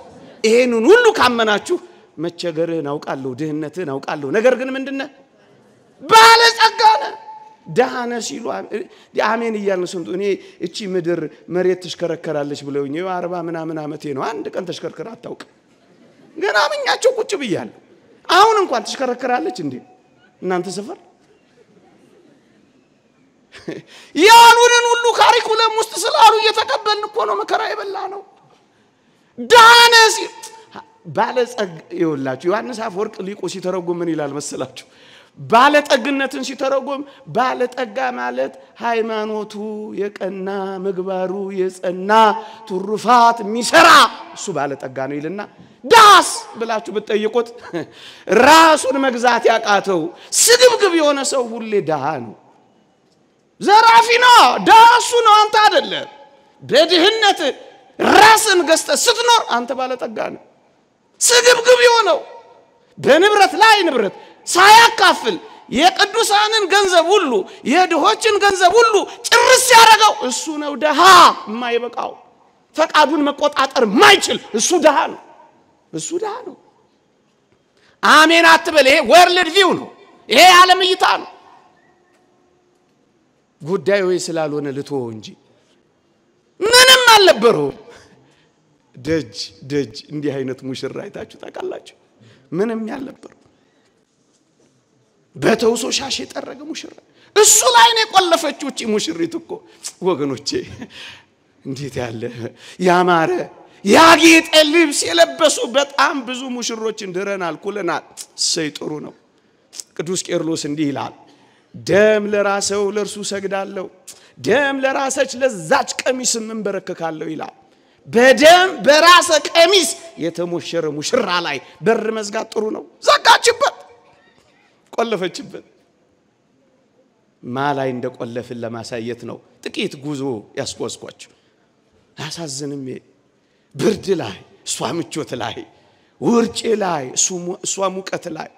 ይህንን ሁሉ ካመናችሁ መቸገርህን አውቃለሁ፣ ድህነትህን አውቃለሁ። ነገር ግን ምንድነህ ባለጸጋ ነህ ደሃ ነህ ሲሉ አሜን እያልን ስንቱ እኔ እቺ ምድር መሬት ትሽከረከራለች ብለውኝ አርባ ምናምን ዓመቴ ነው። አንድ ቀን ተሽከርከር አታውቅ። ገና አምኛቸው ቁጭ ብያለሁ። አሁን እንኳን ትሽከረከራለች እንዴ እናንተ ሰፈር? ያሉንን ሁሉ ካሪኩለም ውስጥ ስላሉ እየተቀበልን እኮ ነው መከራ የበላ ነው። ዳነ ሲል ባለጸጋ ይኸውላችሁ፣ ዮሐንስ አፈወርቅ ሊቁ ሲተረጉም ምን ይላል መሰላችሁ? ባለጠግነትን ሲተረጎም ባለጠጋ ማለት ሃይማኖቱ የቀና ምግባሩ የጸና ትሩፋት የሚሰራ እሱ ባለጠጋ ነው ይልና ዳስ ብላችሁ ብትጠይቁት ራሱን መግዛት ያቃተው ስግብግብ የሆነ ሰው ሁሌ ድሃ ነው። ዘራፊ ነው፣ ዳሱ ነው፣ አንተ አደለ። በድህነት ራስን ገዝተ ስትኖር አንተ ባለጠጋ ነው። ስግብግብ የሆነው በንብረት ላይ ንብረት ሳያካፍል የቅዱሳንን ገንዘብ ሁሉ የድሆችን ገንዘብ ሁሉ ጭርስ ያደረገው እሱ ነው። ደሃ የማይበቃው ፈቃዱን መቆጣጠር ማይችል እሱ ደሃ ነው። እሱ ደሃ ነው። አሜን አትበል። ይሄ ወርልድ ቪው ነው። ይሄ የዓለም እይታ ነው። ጉዳዩ ስላልሆነ ልቶ እንጂ ምንም አልነበረውም። ደጅ ደጅ እንዲህ አይነት ሙሽራ አይታችሁ ታውቃላችሁ? ምንም ያልነበረው በተውሶ ሻሽ የጠረገ ሙሽራ እሱ ላይ ነው የቆለፈችው እቺ ሙሽሪት እኮ ወገኖቼ እንዴት ያለ ያማረ ያጌጠ ልብስ የለበሱ በጣም ብዙ ሙሽሮችን ድረናል ኩለናል እሰይ ጥሩ ነው ቅዱስ ቄርሎስ እንዲህ ይላል ደም ለራሰው ለእርሱ ሰግዳለሁ ደም ለራሰች ለዛች ቀሚስም እንበረከካለሁ ይላል በደም በራሰ ቀሚስ የተሞሸረ ሙሽራ ላይ በር መዝጋት ጥሩ ነው ዘጋችበት ቆለፈችበት። ማ ላይ ቆለፍን ለማሳየት ነው ጥቂት ጉዞ ያስቆዝኳቸው። አያሳዝንም? ብርድ ላይ እሷ ምቾት ላይ፣ ውርጭ ላይ እሷ ሙቀት ላይ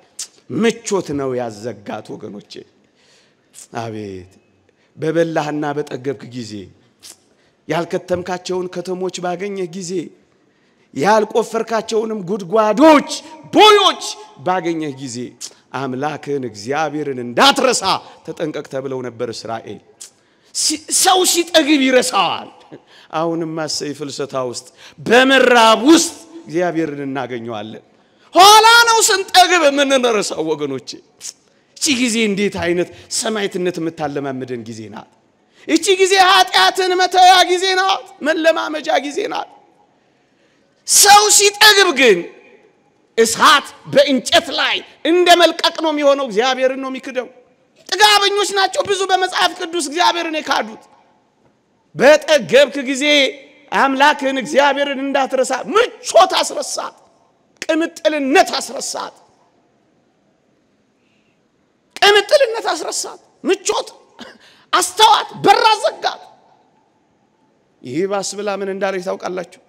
ምቾት ነው ያዘጋት ወገኖቼ። አቤት በበላህና በጠገብክ ጊዜ ያልከተምካቸውን ከተሞች ባገኘህ ጊዜ ያልቆፈርካቸውንም ጉድጓዶች ቦዮች ባገኘህ ጊዜ አምላክን እግዚአብሔርን እንዳትረሳ ተጠንቀቅ ተብለው ነበር እስራኤል። ሰው ሲጠግብ ይረሳዋል። አሁንም አሰይ ፍልሰታ ውስጥ በመራብ ውስጥ እግዚአብሔርን እናገኘዋለን። ኋላ ነው ስንጠግብ የምንረሳው ወገኖቼ። እቺ ጊዜ እንዴት አይነት ሰማይትነት የምታለማምደን ጊዜ ናት። እቺ ጊዜ ኃጢአትን መተያ ጊዜ ናት፣ መለማመጃ ጊዜ ናት። ሰው ሲጠግብ ግን እሳት በእንጨት ላይ እንደ መልቀቅ ነው የሚሆነው። እግዚአብሔርን ነው የሚክደው። ጥጋበኞች ናቸው ብዙ በመጽሐፍ ቅዱስ እግዚአብሔርን የካዱት። በጠገብክ ጊዜ አምላክን እግዚአብሔርን እንዳትረሳ፣ ምቾት አስረሳት፣ ቅምጥልነት አስረሳት፣ ቅምጥልነት አስረሳት፣ ምቾት አስተዋት፣ በራ ዘጋት። ይህ ባስ ብላ ምን እንዳለች ታውቃላችሁ?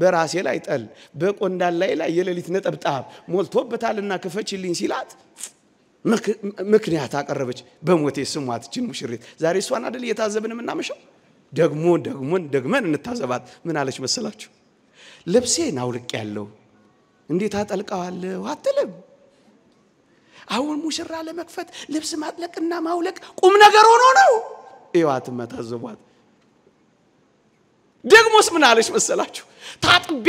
በራሴ ላይ ጠል በቆንዳላይ ላይ የሌሊት ነጠብጣብ ሞልቶበታልና ክፈችልኝ ሲላት ምክንያት አቀረበች። በሞቴ ስሟትችን ሙሽሪት ዛሬ እሷን አደል እየታዘብን የምናመሸው? ደግሞ ደግሞን ደግመን እንታዘባት። ምን አለች መሰላችሁ? ልብሴን አውልቅ ያለው እንዴት አጠልቀዋለሁ አትልም። አሁን ሙሽራ ለመክፈት ልብስ ማጥለቅና ማውለቅ ቁም ነገር ሆኖ ነው። ይዋትማ ታዘቧት። ደግሞስ ምን አለች መሰላችሁ?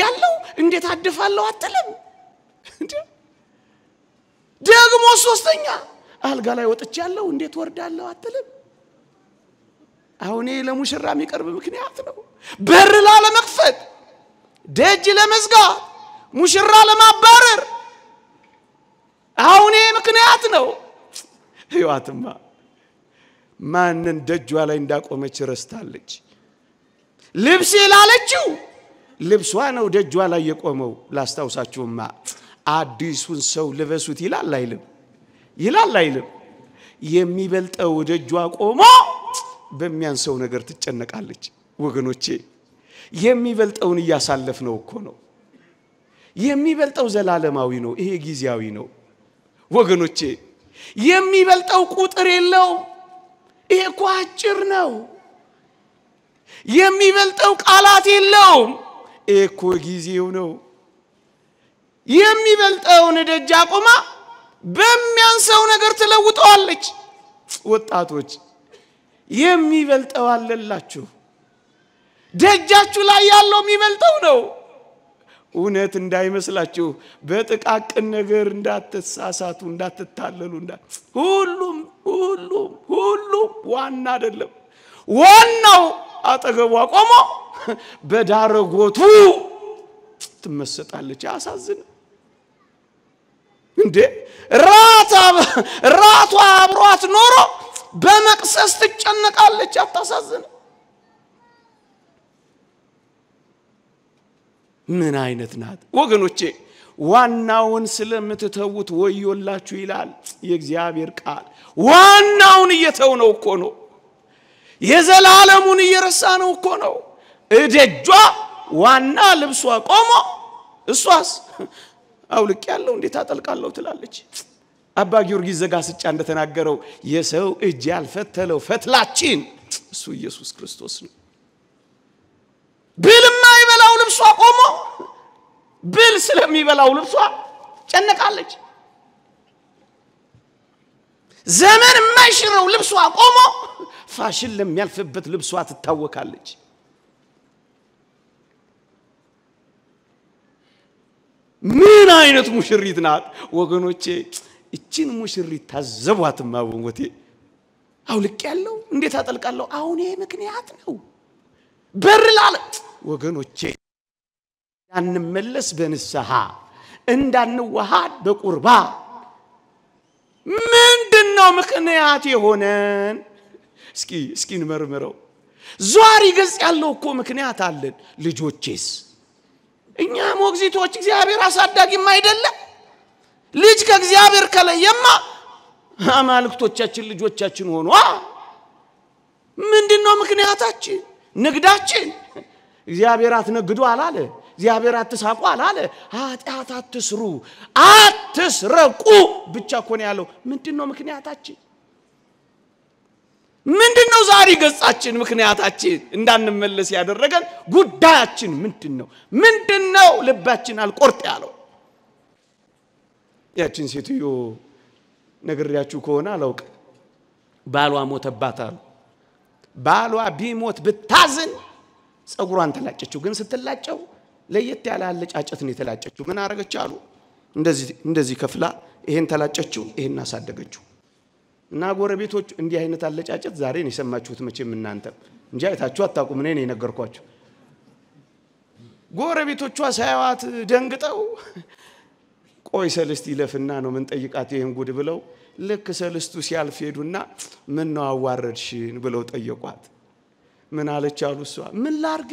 ያለው እንዴት አድፋለሁ አትልም። ደግሞ ሶስተኛ አልጋ ላይ ወጥቻለሁ እንዴት ወርዳለሁ አትልም። አሁን ይሄ ለሙሽራ የሚቀርብ ምክንያት ነው። በር ላለመክፈት፣ ደጅ ለመዝጋ ሙሽራ ለማባረር አሁን ይሄ ምክንያት ነው። ህይወትማ ማንን ደጇ ላይ እንዳቆመች ረስታለች። ልብስ ላለችው ልብሷ ነው ደጇ ላይ የቆመው። ላስታውሳችሁማ አዲሱን ሰው ልበሱት ይላል አይልም? ይላል አይልም? የሚበልጠው ደጇ ቆሞ በሚያንሰው ነገር ትጨነቃለች። ወገኖቼ የሚበልጠውን እያሳለፍ ነው እኮ ነው። የሚበልጠው ዘላለማዊ ነው፣ ይሄ ጊዜያዊ ነው። ወገኖቼ የሚበልጠው ቁጥር የለውም። ይሄ እኮ አጭር ነው። የሚበልጠው ቃላት የለውም። እኮ ጊዜው ነው። የሚበልጠውን ደጅ አቁማ በሚያንሰው ነገር ትለውጠዋለች። ወጣቶች የሚበልጠው አለላችሁ። ደጃችሁ ላይ ያለው የሚበልጠው ነው። እውነት እንዳይመስላችሁ፣ በጥቃቅን ነገር እንዳትሳሳቱ፣ እንዳትታለሉ። ሁሉም ሁሉም ሁሉም ዋና አይደለም። ዋናው አጠገቧ ቆሞ በዳረጎቱ ትመሰጣለች። አሳዝን እንዴ? ራቷ አብሯት ኖሮ በመቅሰስ ትጨነቃለች። አታሳዝን? ምን አይነት ናት ወገኖቼ? ዋናውን ስለምትተዉት ወዮላችሁ ይላል የእግዚአብሔር ቃል። ዋናውን እየተው ነው እኮ ነው። የዘላለሙን እየረሳ ነው እኮ ነው። እደጇ ዋና ልብሷ ቆሞ እሷስ አውልቅ ያለው እንዴት አጠልቃለሁ ትላለች። አባ ጊዮርጊስ ዘጋስጫ እንደተናገረው የሰው እጅ ያልፈተለው ፈትላችን እሱ ኢየሱስ ክርስቶስ ነው። ብል የማይበላው ልብሷ ቆሞ ብል ስለሚበላው ልብሷ ጨነቃለች። ዘመን የማይሽረው ልብሷ ቆሞ ፋሽን ለሚያልፍበት ልብሷ ትታወቃለች። ምን አይነት ሙሽሪት ናት ወገኖቼ! እችን ሙሽሪት ታዘቧትማ በሞቴ አውልቅ ያለው እንዴት አጠልቃለሁ? አሁን ይሄ ምክንያት ነው። በር ላለት ወገኖቼ እንዳንመለስ በንስሐ እንዳንዋሃድ በቁርባ ምንድን ነው ምክንያት የሆነን? እስኪ እስኪ እንመርምረው። ዟሪ ገጽ ያለው እኮ ምክንያት አለን። ልጆቼስ እኛ ሞግዚቶች እግዚአብሔር አሳዳጊም አይደለም። ልጅ ከእግዚአብሔር ከለየማ አማልክቶቻችን ልጆቻችን ሆኗ። ምንድን ነው ምክንያታችን? ንግዳችን እግዚአብሔር አትነግዱ አላለ። እግዚአብሔር አትሳቁ አላለ። ኃጢአት አትስሩ፣ አትስረቁ ብቻ ኮን ያለው ምንድን ነው ምክንያታችን? ምንድን ነው ዛሬ ገጻችን ምክንያታችን እንዳንመለስ ያደረገን ጉዳያችን ምንድን ነው ምንድን ነው ልባችን አልቆርጥ ያለው ያችን ሴትዮ ነግሬያችሁ ከሆነ አላውቅ ባሏ ሞተባት አሉ ባሏ ቢሞት ብታዝን ፀጉሯን ተላጨችው ግን ስትላጨው ለየት ያለ አለጫጨት ነው የተላጨችው ምን አረገች አሉ እንደዚህ ከፍላ ይሄን ተላጨችው ይሄን አሳደገችው እና ጎረቤቶች እንዲህ አይነት አለጫጨት ዛሬን የሰማችሁት መቼም እናንተ እንጂ አይታችሁ አታውቁም። እኔ የነገርኳችሁ። ጎረቤቶቿ ሳያዋት ደንግጠው ቆይ ሰልስት ይለፍና ነው ምን ጠይቃት ይህን ጉድ ብለው ልክ ሰልስቱ ሲያልፍ ሄዱና ምን ነው አዋረድሽን ብለው ጠየቋት። ምን አለች አሉ። እሷ ምን ላርግ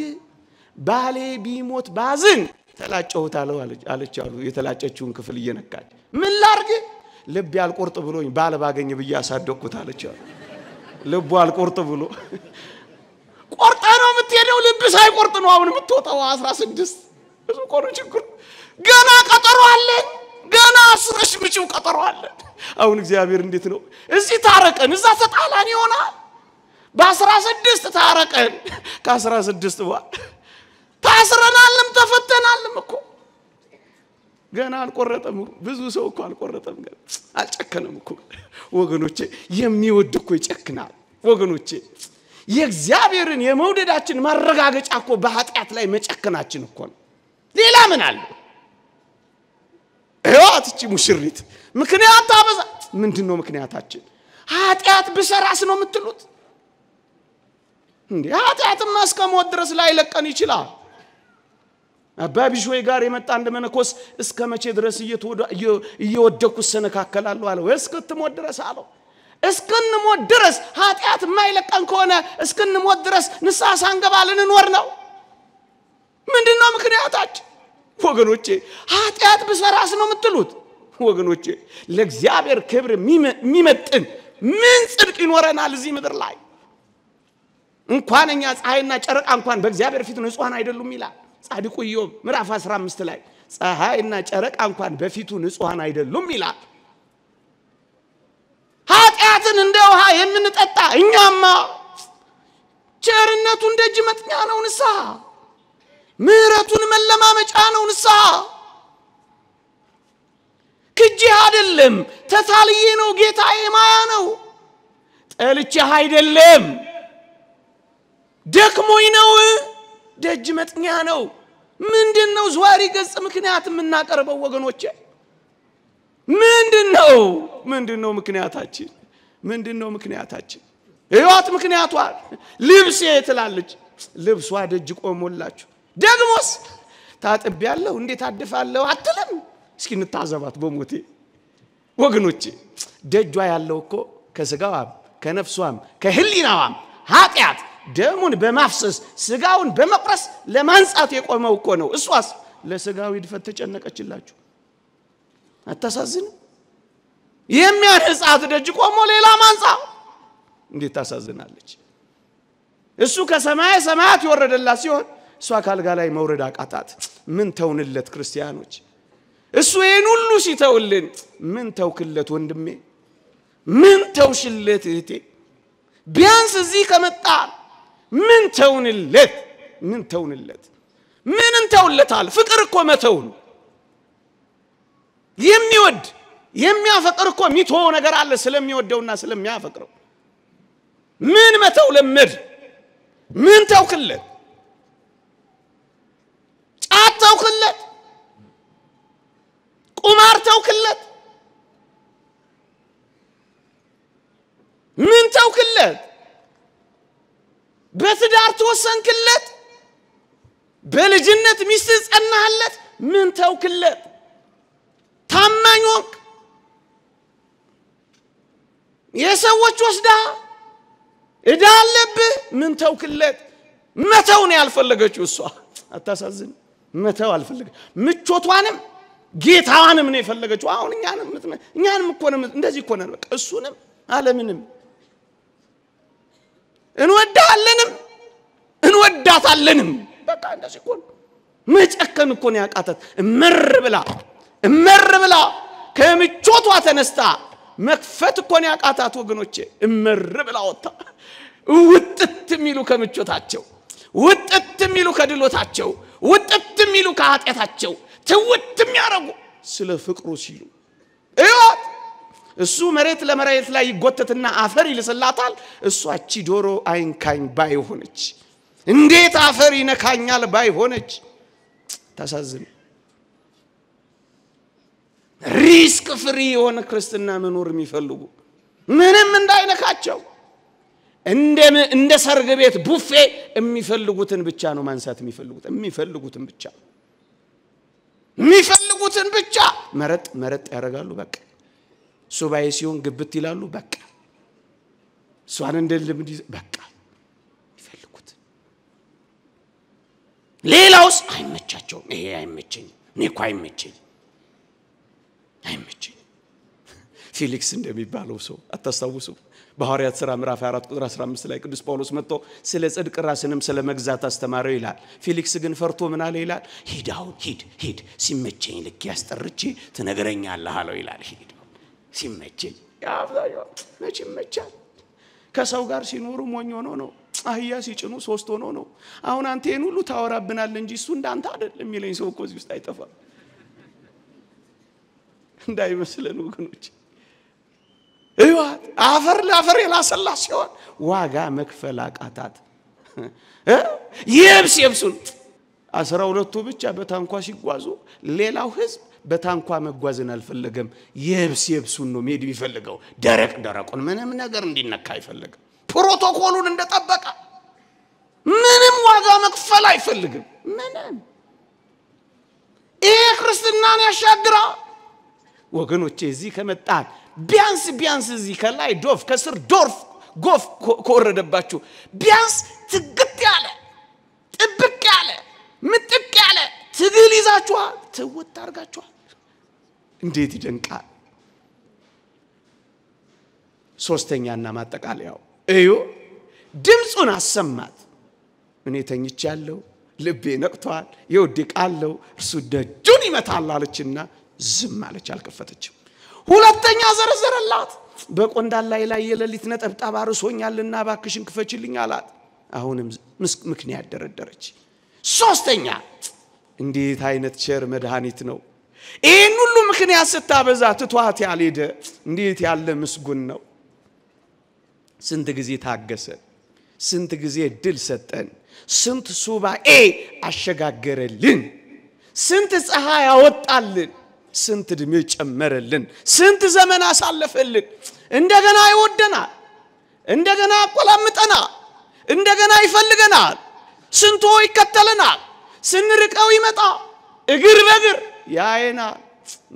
ባሌ ቢሞት ባዝን ተላጨሁት አለው አለች አሉ። የተላጨችውን ክፍል እየነካች ምን ላርግ ልብ ያልቆርጥ ብሎኝ ባል ባገኝ ብዬ አሳደግኩት አለች። ልቡ አልቆርጥ ብሎ ቆርጠ ነው የምትሄደው። ልብ ሳይቆርጥ ነው አሁን የምትወጣው። አስራ ስድስት ብዙ ቆኑ ችግሩ ገና ቀጠሮ አለን። ገና አስረሽ ምጭው ቀጠሮ አለን። አሁን እግዚአብሔር እንዴት ነው እዚህ ታረቀን፣ እዛ ተጣላን ይሆናል። በአስራ ስድስት ታረቀን፣ ከአስራ ስድስት በኋላ ታስረናልም ተፈተናልም እኮ ገና አልቆረጠም። ብዙ ሰው እኮ አልቆረጠም፣ አልጨከነም እኮ ወገኖቼ። የሚወድ እኮ ይጨክናል ወገኖቼ። የእግዚአብሔርን የመውደዳችን ማረጋገጫ እኮ በኃጢአት ላይ መጨከናችን እኮ ነው። ሌላ ምን አለ? ህይወት እቺ ሙሽሪት ምክንያት ታበዛ። ምንድን ነው ምክንያታችን? ኃጢአት ብሰራስ ነው የምትሉት እንዴ? ኃጢአትማ እስከ ሞት ድረስ ላይለቀን ይችላል። አባ ቢዥዌ ጋር የመጣ አንድ መነኮስ እስከ መቼ ድረስ እየወደኩ እሰነካከላለሁ ወይ እስክትሞት ድረስ አለው። እስክንሞት ድረስ ኃጢአት የማይለቀን ከሆነ እስክንሞት ድረስ ንስሐ ሳንገባ ልንኖር ነው። ምንድን ነው ምክንያታች? ወገኖቼ ኃጢአት ብሰራስ ነው የምትሉት? ወገኖቼ ለእግዚአብሔር ክብር የሚመጥን ምን ጽድቅ ይኖረናል እዚህ ምድር ላይ? እንኳን እኛ ፀሐይና ጨረቃ እንኳን በእግዚአብሔር ፊት ንጹሐን አይደሉም ይላል። ጻድቁ ኢዮብ ምዕራፍ 15 ላይ ፀሐይና ጨረቃ እንኳን በፊቱ ንጹሐን አይደሉም ይላል። ኃጢአትን እንደ ውሃ የምንጠጣ እኛማ ቸርነቱ እንደ እጅ መጥኛ ነው ንስሐ። ምህረቱን መለማመጫ ነው ንስሐ። ክጅህ አይደለም፣ ተታልዬ ነው ጌታዬ ማያ ነው። ጠልቼህ አይደለም፣ ደክሞኝ ነው ደጅ መጥኛ ነው። ምንድን ነው ዟሪ ገጽ ምክንያት የምናቀርበው ወገኖቼ? ምንድን ነው ምንድን ነው ምክንያታችን? ምንድን ነው ምክንያታችን? ህይወት ምክንያቷ ልብሴ ትላለች። ልብሷ ደጅ ቆሞላችሁ ደግሞስ ያለው እንዴት አድፋለሁ አትልም። እስኪ እንታዘባት በሞቴ ወገኖቼ። ደጇ ያለው እኮ ከስጋዋም ከነፍሷም ከህሊናዋም ኃጢአት ደሙን በማፍሰስ ስጋውን በመቁረስ ለማንጻት የቆመው እኮ ነው። እሷስ ለስጋዊ ድፈት ተጨነቀችላችሁ። አታሳዝንም? የሚያነጻት ደጅ ቆሞ ሌላ ማንጻ እንዴት ታሳዝናለች! እሱ ከሰማይ ሰማያት የወረደላት ሲሆን እሷ ካልጋ ላይ መውረድ አቃጣት። ምን ተውንለት ክርስቲያኖች? እሱ ይህን ሁሉ ሲተውልን ምን ተውክለት ወንድሜ? ምን ተውሽለት እህቴ? ቢያንስ እዚህ ከመጣ من تون اللذ من تون اللذ من انت فكرك ولتال فكركو متون يميود يميافقركو ميتو اقرا على سلم الناس سلم يافقرو من متو لمد من تو كلت قات تو كلت قمار تو كلت من تو كلت بتدار توسن كلت بالجنة ميسز أنهلت من تو كلت تم نوك يسوى توس دا إذا لب من تو كلت ما توني ألف لقى توسوا أتسازن ما تو ألف لقى متشوت وانم جيت عانم من يفلقى توا وانم يعني مثل يعني مكونة من ده زي كونة السونم على منم እንወዳለንም እንወዳታለንም። በቃ እንደዚህ እኮ መጨከን እኮ ነው ያቃተት። እመር ብላ እመር ብላ ከምቾቷ ተነስታ መክፈት እኮ ነው ያቃታት ወገኖቼ። እመር ብላ ወጥታ ውጥት የሚሉ ከምቾታቸው፣ ውጥት የሚሉ ከድሎታቸው፣ ውጥት የሚሉ ከኃጢአታቸው፣ ትውት የሚያረጉ ስለ ፍቅሩ ሲሉ እዩት። እሱ መሬት ለመሬት ላይ ይጎተትና አፈር ይልስላታል። አቺ ዶሮ አይንካኝ ባይሆነች እንዴት አፈር ይነካኛል ባይሆነች ታሳዝን። ሪስክ ፍሪ የሆነ ክርስትና መኖር የሚፈልጉ ምንም እንዳይነካቸው እንደ ሰርግ ቤት ቡፌ የሚፈልጉትን ብቻ ነው ማንሳት የሚፈልጉት የሚፈልጉትን ብቻ የሚፈልጉትን ብቻ መረጥ መረጥ ያደርጋሉ በቃ ሱባኤ ሲሆን ግብት ይላሉ። በቃ እሷን እንደ ልምድ በቃ ይፈልጉት። ሌላውስ አይመቻቸውም። ይሄ አይመቸኝ፣ እኔ እኮ አይመቸኝ አይመቸኝ። ፊሊክስ እንደሚባለው ሰው አታስታውሱ? በሐዋርያት ሥራ ምዕራፍ 4 ቁጥር 15 ላይ ቅዱስ ጳውሎስ መጥቶ ስለ ጽድቅ ራስንም ስለ መግዛት አስተማረው ይላል። ፊሊክስ ግን ፈርቶ ምን አለ ይላል? ሂድ አሁን ሂድ ሂድ፣ ሲመቸኝ ልክ ያስጠርቼ ትነግረኛለህ አለው ይላል። ሂድ ሲመቸኝ አብዛኛው ይመቻል። ከሰው ጋር ሲኖሩ ሞኝ ሆኖ ነው። አህያ ሲጭኑ ሶስት ሆኖ ነው። አሁን አንተ ይህን ሁሉ ታወራብናል እንጂ እሱ እንዳንተ አይደለም የሚለኝ ሰው እኮ እዚህ ውስጥ አይጠፋም። እንዳይመስለን ወገኖች፣ እዋት አፈር ለአፈር የላሰላ ሲሆን ዋጋ መክፈል አቃታት። የብስ የብሱን አስራ ሁለቱ ብቻ በታንኳ ሲጓዙ ሌላው ህዝብ በታንኳ መጓዝን አልፈለገም። የብስ የብሱን ነው መሄድ የሚፈልገው፣ ደረቅ ደረቁን፣ ምንም ነገር እንዲነካ አይፈልግም። ፕሮቶኮሉን እንደጠበቀ ምንም ዋጋ መክፈል አይፈልግም። ምንም ይሄ ክርስትናን ያሻግራ ወገኖቼ። እዚህ ከመጣን ቢያንስ ቢያንስ እዚህ ከላይ ዶፍ ከስር ዶርፍ ጎፍ ከወረደባችሁ ቢያንስ ትግት ያለ ጥብቅ ያለ ምጥቅ ያለ ትግል ይዛችኋል፣ ትውት አድርጋችኋል። እንዴት ይደንቃል! ሶስተኛና ማጠቃለያው እዩ፣ ድምፁን አሰማት። እኔ ያለው ልቤ ነቅቷል፣ የውዴ ቃለው እርሱ ደጁን ይመታል አለችና ዝም አለች፣ አልከፈተችም። ሁለተኛ ዘረዘረላት። በቆንዳላይ ላይ የሌሊት ነጠብጣብ አርሶኛልና እባክሽን ክፈችልኝ አላት። አሁንም ምክንያት ደረደረች። ሶስተኛ እንዴት አይነት ቸር መድኃኒት ነው! ይህን ሁሉ ምክንያት ስታበዛ ትቷት ያልሄደ እንዴት ያለ ምስጉን ነው። ስንት ጊዜ ታገሰን፣ ስንት ጊዜ ድል ሰጠን፣ ስንት ሱባኤ አሸጋገረልን፣ ስንት ፀሐይ ያወጣልን፣ ስንት ዕድሜ ጨመረልን፣ ስንት ዘመን አሳለፈልን። እንደገና ይወደናል፣ እንደገና ያቆላምጠናል፣ እንደገና ይፈልገናል። ስንቶ ይከተለናል፣ ስንርቀው ይመጣ እግር በእግር ያይናል።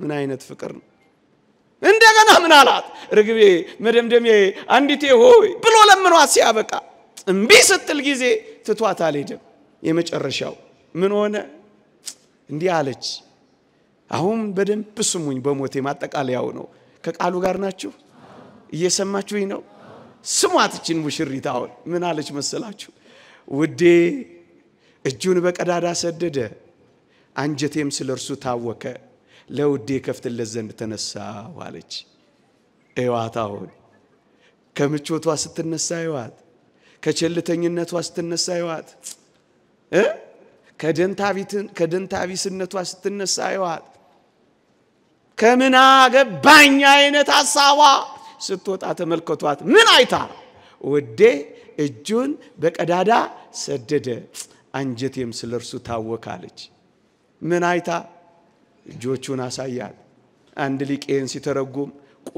ምን አይነት ፍቅር ነው! እንደገና ምን አላት? ርግቤ መደምደሜ አንዲቴ ሆይ ብሎ ለምኗት ሲያበቃ እምቢ ስትል ጊዜ ትቷት አልሄደም። የመጨረሻው ምን ሆነ? እንዲህ አለች። አሁን በደንብ ስሙኝ፣ በሞቴ ማጠቃለያው ነው። ከቃሉ ጋር ናችሁ? እየሰማችሁኝ ነው? ስሟትችን ሙሽሪት አሁን ምን አለች መሰላችሁ? ውዴ እጁን በቀዳዳ ሰደደ አንጀቴም ስለ እርሱ ታወከ፣ ለውዴ ከፍትለት ዘንድ ተነሳሁ አለች። እዋት አሁን ከምቾቷ ስትነሳ እዋት፣ ከቸልተኝነቷ ስትነሳ እዋት፣ ከደንታቢስነቷ ስትነሳ እዋት፣ ከምን አገባኝ አይነት ሀሳቧ ስትወጣ ተመልከቷት። ምን አይታ ውዴ እጁን በቀዳዳ ሰደደ፣ አንጀቴም ስለ እርሱ ታወካለች። ምን አይታ እጆቹን አሳያት። አንድ ሊቄን ሲተረጉም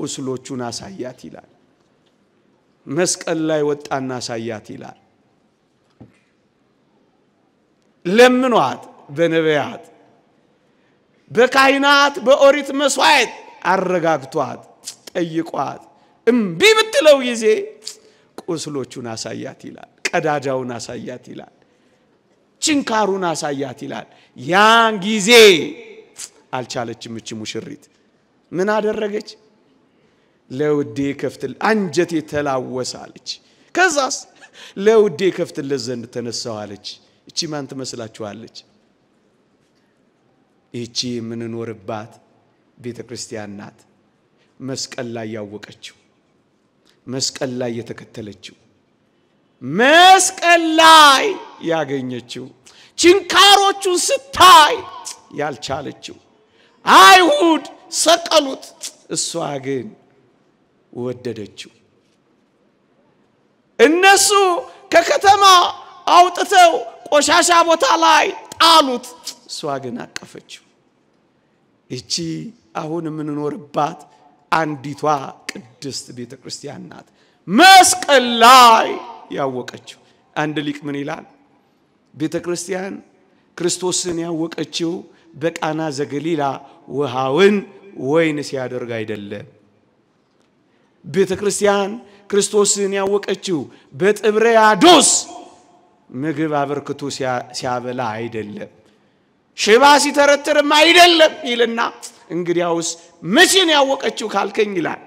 ቁስሎቹን አሳያት ይላል። መስቀል ላይ ወጣና አሳያት ይላል። ለምኗት በነቢያት በካህናት በኦሪት መስዋዕት አረጋግቷት ጠይቋት እምቢ ብትለው ጊዜ ቁስሎቹን አሳያት ይላል። ቀዳዳውን አሳያት ይላል። ችንካሩን አሳያት ይላል። ያን ጊዜ አልቻለችም እች ሙሽሪት። ምን አደረገች? ለውዴ ከፍትል አንጀቴ ተላወሳለች። ከዛስ ለውዴ ከፍትለት ዘንድ ተነሳዋለች። እቺ ማን ትመስላችኋለች? ይቺ የምንኖርባት ቤተ ክርስቲያን ናት። መስቀል ላይ ያወቀችው፣ መስቀል ላይ የተከተለችው፣ መስቀል ላይ ያገኘችው፣ ችንካሮቹን ስታይ ያልቻለችው። አይሁድ ሰቀሉት፣ እሷ ግን ወደደችው። እነሱ ከከተማ አውጥተው ቆሻሻ ቦታ ላይ ጣሉት፣ እሷ ግን አቀፈችው። ይቺ አሁን የምንኖርባት አንዲቷ ቅድስት ቤተ ክርስቲያን ናት። መስቀል ላይ ያወቀችው። አንድ ሊቅ ምን ይላል? ቤተ ክርስቲያን ክርስቶስን ያወቀችው በቃና ዘገሊላ ውሃውን ወይን ሲያደርግ አይደለም። ቤተ ክርስቲያን ክርስቶስን ያወቀችው በጥብርያዶስ ምግብ አበርክቶ ሲያበላ አይደለም፣ ሽባ ሲተረትርም አይደለም ይልና እንግዲያውስ መቼን ያወቀችው ካልከኝ ይላል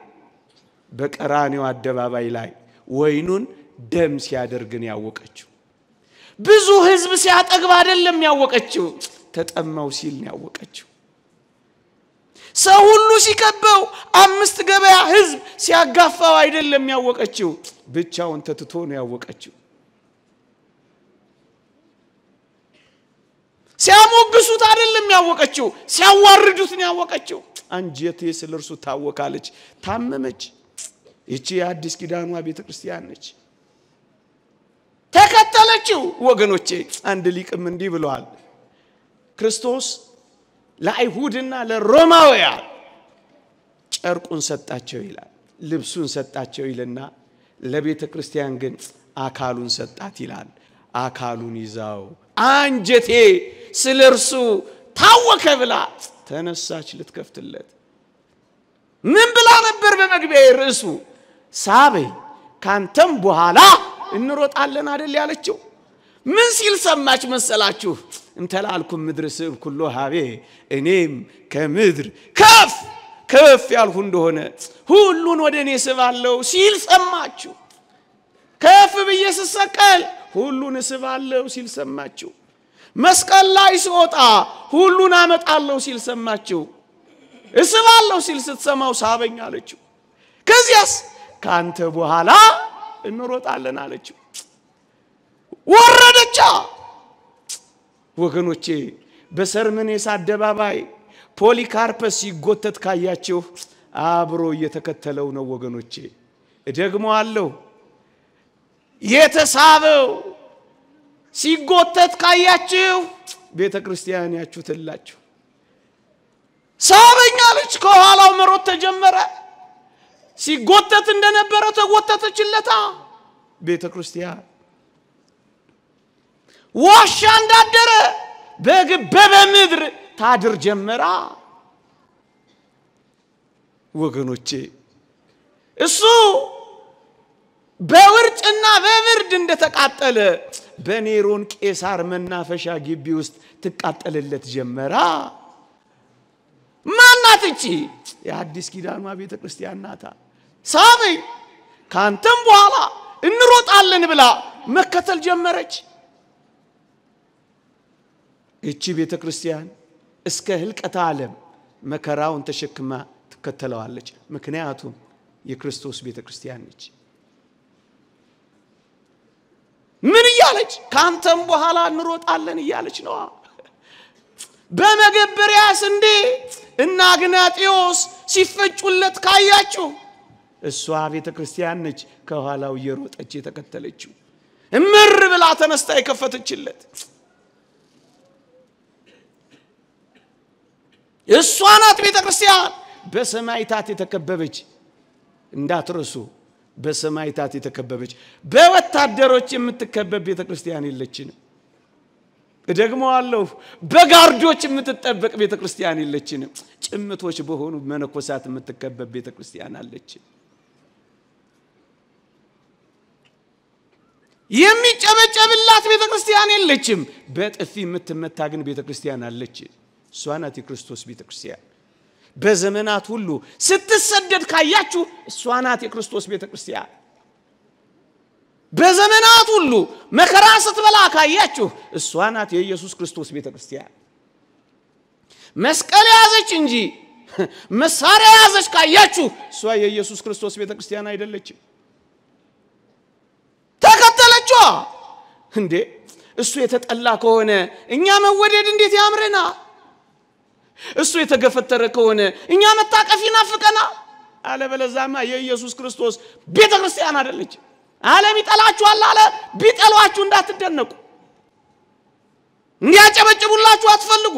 በቀራኔው አደባባይ ላይ ወይኑን ደም ሲያደርግን ያወቀችው ብዙ ህዝብ ሲያጠግብ አይደለም ያወቀችው፣ ተጠማው ሲል ነው ያወቀችው። ሰው ሁሉ ሲከበው አምስት ገበያ ህዝብ ሲያጋፋው አይደለም ያወቀችው፣ ብቻውን ተትቶ ነው ያወቀችው። ሲያሞግሱት አይደለም ያወቀችው፣ ሲያዋርዱት ነው ያወቀችው። አንጀቴ ስለ እርሱ ታወካለች። ታመመች። ይቺ የአዲስ ኪዳኗ ቤተ ክርስቲያን ነች። ተከተለችው። ወገኖቼ አንድ ሊቅም እንዲህ ብለዋል፣ ክርስቶስ ለአይሁድና ለሮማውያን ጨርቁን ሰጣቸው ይላል፣ ልብሱን ሰጣቸው ይልና ለቤተ ክርስቲያን ግን አካሉን ሰጣት ይላል። አካሉን ይዛው አንጀቴ ስለ እርሱ ታወከ ብላ ተነሳች ልትከፍትለት። ምን ብላ ነበር? በመግቢያ ርዕሱ ሳበኝ ካንተም በኋላ እንሮጣለን አደል ያለችው ምን ሲል ሰማች መሰላችሁ እንተላልኩም ምድር ስብ ኩሎ ሀቤ እኔም ከምድር ከፍ ከፍ ያልሁ እንደሆነ ሁሉን ወደ እኔ ስባለው ሲል ሰማችሁ ከፍ ብዬ ስሰቀል ሁሉን እስባለሁ ሲል ሰማችሁ መስቀል ላይ ስወጣ ሁሉን አመጣለሁ ሲል ሰማችሁ እስባለሁ ሲል ስትሰማው ሳበኝ አለችው ከዚያስ ካንተ በኋላ እንሮጣለን አለችው። ወረደቻ። ወገኖቼ በሰርመኔስ አደባባይ ፖሊካርፐስ ሲጎተት ካያችሁ አብሮ እየተከተለው ነው። ወገኖቼ እደግሞ አለው የተሳበው ሲጎተት ካያችሁ ቤተ ክርስቲያን ያችሁትላችሁ ሳበኝ አለች። ከኋላው መሮት ተጀመረ። ሲጎተት እንደነበረ ተጎተተችለታ ቤተ ክርስቲያን ዋሻ እንዳደረ በግበ ምድር ታድር ጀመራ። ወገኖቼ እሱ በውርጭና በብርድ እንደተቃጠለ በኔሮን ቄሳር መናፈሻ ግቢ ውስጥ ትቃጠልለት ጀመራ። ማናት እቺ? የአዲስ ኪዳኗ ቤተ ክርስቲያን ናታ። ሳበኝ፣ ከአንተም በኋላ እንሮጣለን ብላ መከተል ጀመረች። እቺ ቤተ ክርስቲያን እስከ ህልቀተ ዓለም መከራውን ተሸክማ ትከተለዋለች። ምክንያቱም የክርስቶስ ቤተ ክርስቲያን ነች። ምን እያለች? ከአንተም በኋላ እንሮጣለን እያለች ነዋ። በመገበሪያ ስንዴ እና አግናጢዮስ ሲፈጩለት ካያችሁ እሷ ቤተ ክርስቲያን ነች ከኋላው እየሮጠች የተከተለችው። እምር ብላ ተነስታ የከፈተችለት እሷ ናት። ቤተ ክርስቲያን በሰማይታት የተከበበች እንዳትረሱ፣ በሰማይታት የተከበበች በወታደሮች የምትከበብ ቤተ ክርስቲያን የለችንም። ደግሞ አለሁ በጋርዶች የምትጠበቅ ቤተ ክርስቲያን የለችንም። ጭምቶች በሆኑ መነኮሳት የምትከበብ ቤተ ክርስቲያን አለችን። የሚጨበጨብላት ቤተ ክርስቲያን የለችም። በጥፊ የምትመታ ግን ቤተ ክርስቲያን አለች። እሷ ናት የክርስቶስ ቤተ ክርስቲያን። በዘመናት ሁሉ ስትሰደድ ካያችሁ እሷ ናት የክርስቶስ ቤተ ክርስቲያን። በዘመናት ሁሉ መከራ ስትበላ ካያችሁ እሷ ናት የኢየሱስ ክርስቶስ ቤተ ክርስቲያን። መስቀል የያዘች እንጂ መሳሪያ የያዘች ካያችሁ እሷ የኢየሱስ ክርስቶስ ቤተ ክርስቲያን አይደለችም። ናቸዋ እንዴ እሱ የተጠላ ከሆነ እኛ መወደድ እንዴት ያምረና እሱ የተገፈተረ ከሆነ እኛ መታቀፍ ይናፍቀና አለበለዛማ የኢየሱስ ክርስቶስ ቤተ ክርስቲያን አደለች አለም ይጠላችኋል አለ ቢጠሏችሁ እንዳትደነቁ እንዲያጨበጭቡላችሁ አትፈልጉ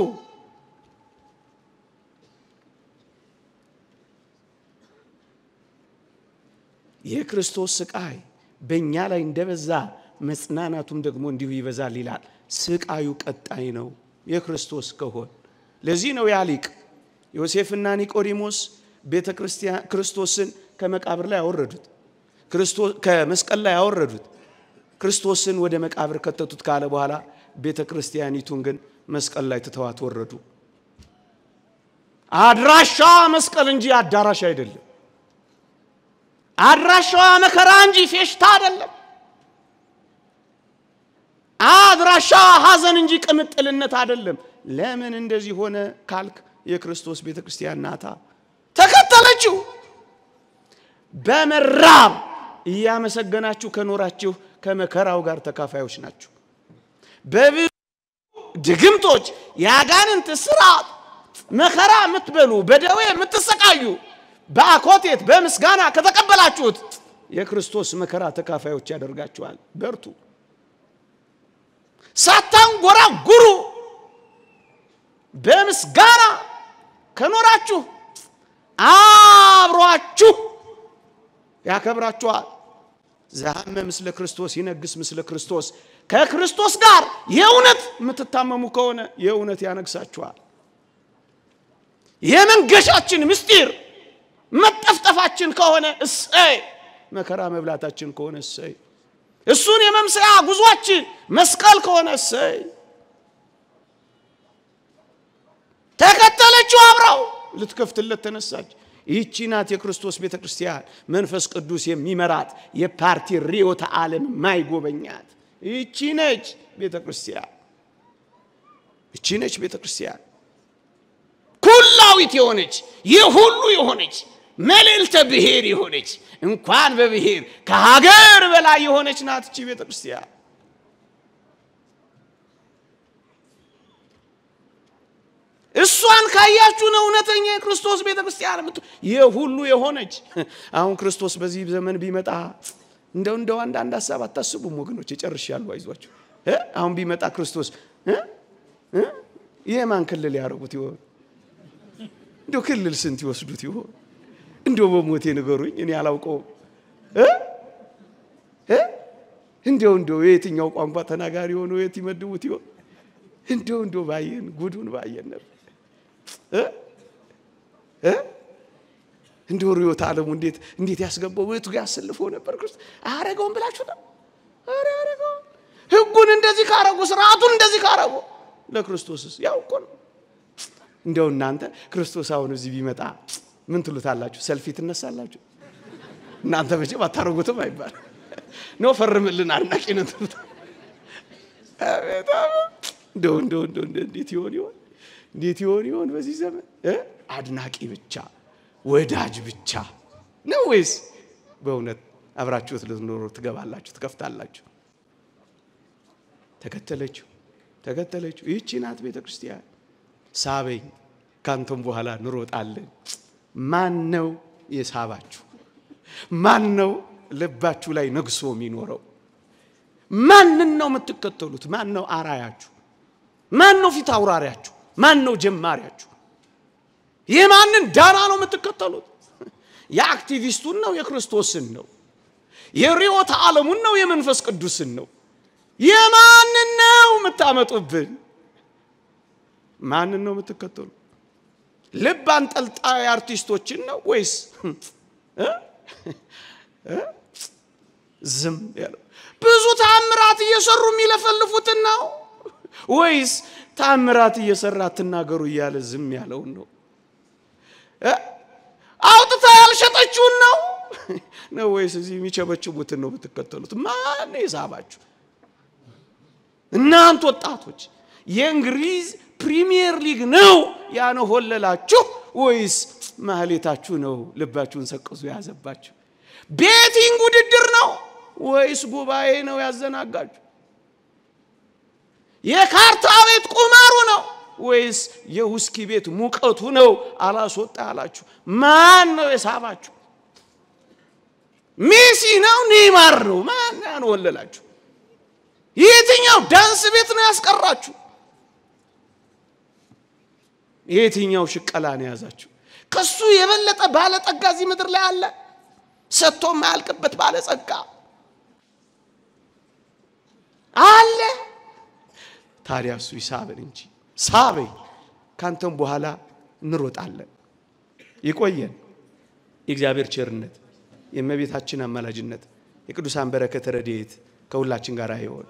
የክርስቶስ ስቃይ በእኛ ላይ እንደበዛ መጽናናቱም ደግሞ እንዲሁ ይበዛል ይላል። ስቃዩ ቀጣይ ነው የክርስቶስ ከሆን። ለዚህ ነው ያሊቅ ዮሴፍና ኒቆዲሞስ ቤተ ክርስቲያን ክርስቶስን ከመቃብር ላይ አወረዱት፣ ከመስቀል ላይ አወረዱት፣ ክርስቶስን ወደ መቃብር ከተቱት ካለ በኋላ ቤተ ክርስቲያኒቱን ግን መስቀል ላይ ትተዋት ወረዱ። አድራሻ መስቀል እንጂ አዳራሽ አይደለም። አድራሻዋ መከራ እንጂ ፌሽታ አይደለም። አድራሻ ሐዘን እንጂ ቅምጥልነት አይደለም። ለምን እንደዚህ ሆነ ካልክ የክርስቶስ ቤተ ክርስቲያን ናታ። ተከተለችው። በመራብ እያመሰገናችሁ ከኖራችሁ ከመከራው ጋር ተካፋዮች ናችሁ። በብዙ ድግምቶች፣ የአጋንንት ስራ መከራ የምትበሉ በደዌ የምትሰቃዩ በአኮቴት በምስጋና ከተቀበላችሁት የክርስቶስ መከራ ተካፋዮች ያደርጋችኋል። በርቱ። ሳታንጎራጉሩ በምስጋና ከኖራችሁ አብሯችሁ ያከብራችኋል። ዘሐመ ምስለ ክርስቶስ ይነግስ ምስለ ክርስቶስ፣ ከክርስቶስ ጋር የእውነት የምትታመሙ ከሆነ የእውነት ያነግሳችኋል። የመንገሻችን ምስጢር መጠፍጠፋችን ከሆነ እሰይ፣ መከራ መብላታችን ከሆነ እሰይ። እሱን የመምሰያ ጉዟችን መስቀል ከሆነ እሰይ ተከተለችው አብረው ልትከፍትለት ተነሳች። ይህቺ ናት የክርስቶስ ቤተ ክርስቲያን መንፈስ ቅዱስ የሚመራት የፓርቲ ርዕዮተ ዓለም ማይጎበኛት ይቺ ነች ቤተ ክርስቲያን። ይቺ ነች ቤተ ክርስቲያን ኩላዊት የሆነች ይህ ሁሉ የሆነች መልዕልተ ብሔር የሆነች እንኳን በብሔር ከሀገር በላይ የሆነች ናት እቺ ቤተ ክርስቲያን። እሷን ካያችሁ ነው እውነተኛ የክርስቶስ ቤተ ክርስቲያን ይህ የሆነች። አሁን ክርስቶስ በዚህ ዘመን ቢመጣ እንደው እንደው አንዳንድ ሀሳብ አታስቡም ወገኖች፣ እጨርሻለሁ። አይዟችሁ። አሁን ቢመጣ ክርስቶስ የማን ክልል ያደረጉት ይሆን? እንዲሁ ክልል ስንት ይወስዱት ይሆን? እንዲያው በሞቴ ንገሩኝ፣ እኔ አላውቀውም። እንዲያው እንዲያው የትኛው ቋንቋ ተናጋሪ ሆኖ የት ይመድቡት ይሆን? እንዲያው እንዲያው ባየን ጉዱን ባየን ነበር። እንዲሁ ርዮት ዓለሙ እንዴት እንዴት ያስገባው ቤቱ ጋር ያሰልፈው ነበር። ክርስቶስ አያረገውም ብላችሁ ነው? ኧረ አያረገውም። ህጉን እንደዚህ ካረጉ፣ ስርዓቱን እንደዚህ ካረጉ ለክርስቶስስ ያው እኮ ነው። እንደው እናንተ ክርስቶስ አሁን እዚህ ቢመጣ ምን ትሉታላችሁ? ሰልፊ ትነሳላችሁ? እናንተ መቼም አታረጉትም አይባል ኖ ፈርምልን አድናቂ ነው ትሉታ። እንዴት ይሆን ይሆን እንዴት ይሆን ይሆን በዚህ ዘመን አድናቂ ብቻ ወዳጅ ብቻ ነው ወይስ በእውነት አብራችሁት ልትኖሩ ትገባላችሁ፣ ትከፍታላችሁ? ተከተለችው ተከተለችው። ይህቺ ናት ቤተ ክርስቲያን። ሳበኝ ካንተም በኋላ ንሮጣለን። ማን ነው የሳባችሁ? ማን ነው ልባችሁ ላይ ነግሶ የሚኖረው? ማንን ነው የምትከተሉት? ማን ነው አራያችሁ? ማን ነው ፊት አውራሪያችሁ? ማን ነው ጀማሪያችሁ? ማንን ዳና ነው የምትከተሉት? የአክቲቪስቱን ነው? የክርስቶስን ነው? የሪዮት ዓለሙን ነው? የመንፈስ ቅዱስን ነው? የማንን ነው የምታመጡብን? ማንን ነው የምትከተሉት? ልብ አንጠልጣይ አርቲስቶችን ነው ወይስ ዝም ብዙ ታምራት እየሰሩ የሚለፈልፉትን ነው ወይስ ታምራት እየሰራ ትናገሩ እያለ ዝም ያለውን ነው? አውጥታ ያልሸጠችውን ነው ነው ወይስ እዚህ የሚቸበችቡትን ነው ብትከተሉት? ማን የሳባችሁ እናንት ወጣቶች? የእንግሊዝ ፕሪሚየር ሊግ ነው ያነሆለላችሁ ወይስ ማህሌታችሁ ነው ልባችሁን ሰቅዞ የያዘባችሁ? ቤቲንግ ውድድር ነው ወይስ ጉባኤ ነው ያዘናጋችሁ? የካርታ ቤት ቁማሩ ነው ወይስ የውስኪ ቤት ሙቀቱ ነው አላስወጣ ያላችሁ? ማን ነው የሳባችሁ? ሜሲ ነው ኔይማር ነው ማን ያንወለላችሁ? የትኛው ዳንስ ቤት ነው ያስቀራችሁ? የትኛው ሽቀላ ነው የያዛችሁ? ከሱ የበለጠ ባለጠጋ እዚህ ምድር ላይ አለ? ሰጥቶ የማያልቅበት ባለጸጋ አለ? ታዲያ እሱ ይሳብን እንጂ ሳበኝ። ካንተም በኋላ እንሮጣለን። ይቆየን። የእግዚአብሔር ቸርነት፣ የእመቤታችን አማላጅነት፣ የቅዱሳን በረከት ረድኤት ከሁላችን ጋር ይሆን።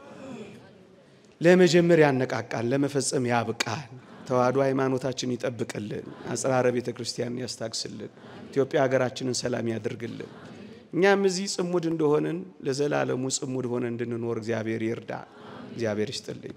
ለመጀመር ያነቃቃን፣ ለመፈጸም ያብቃን። ተዋህዶ ሃይማኖታችን ይጠብቅልን፣ አጽራረ ቤተ ክርስቲያንን ያስታግስልን፣ ኢትዮጵያ ሀገራችንን ሰላም ያድርግልን። እኛም እዚህ ጽሙድ እንደሆንን ለዘላለሙ ጽሙድ ሆነ እንድንኖር እግዚአብሔር ይርዳ። እግዚአብሔር ይስጥልኝ።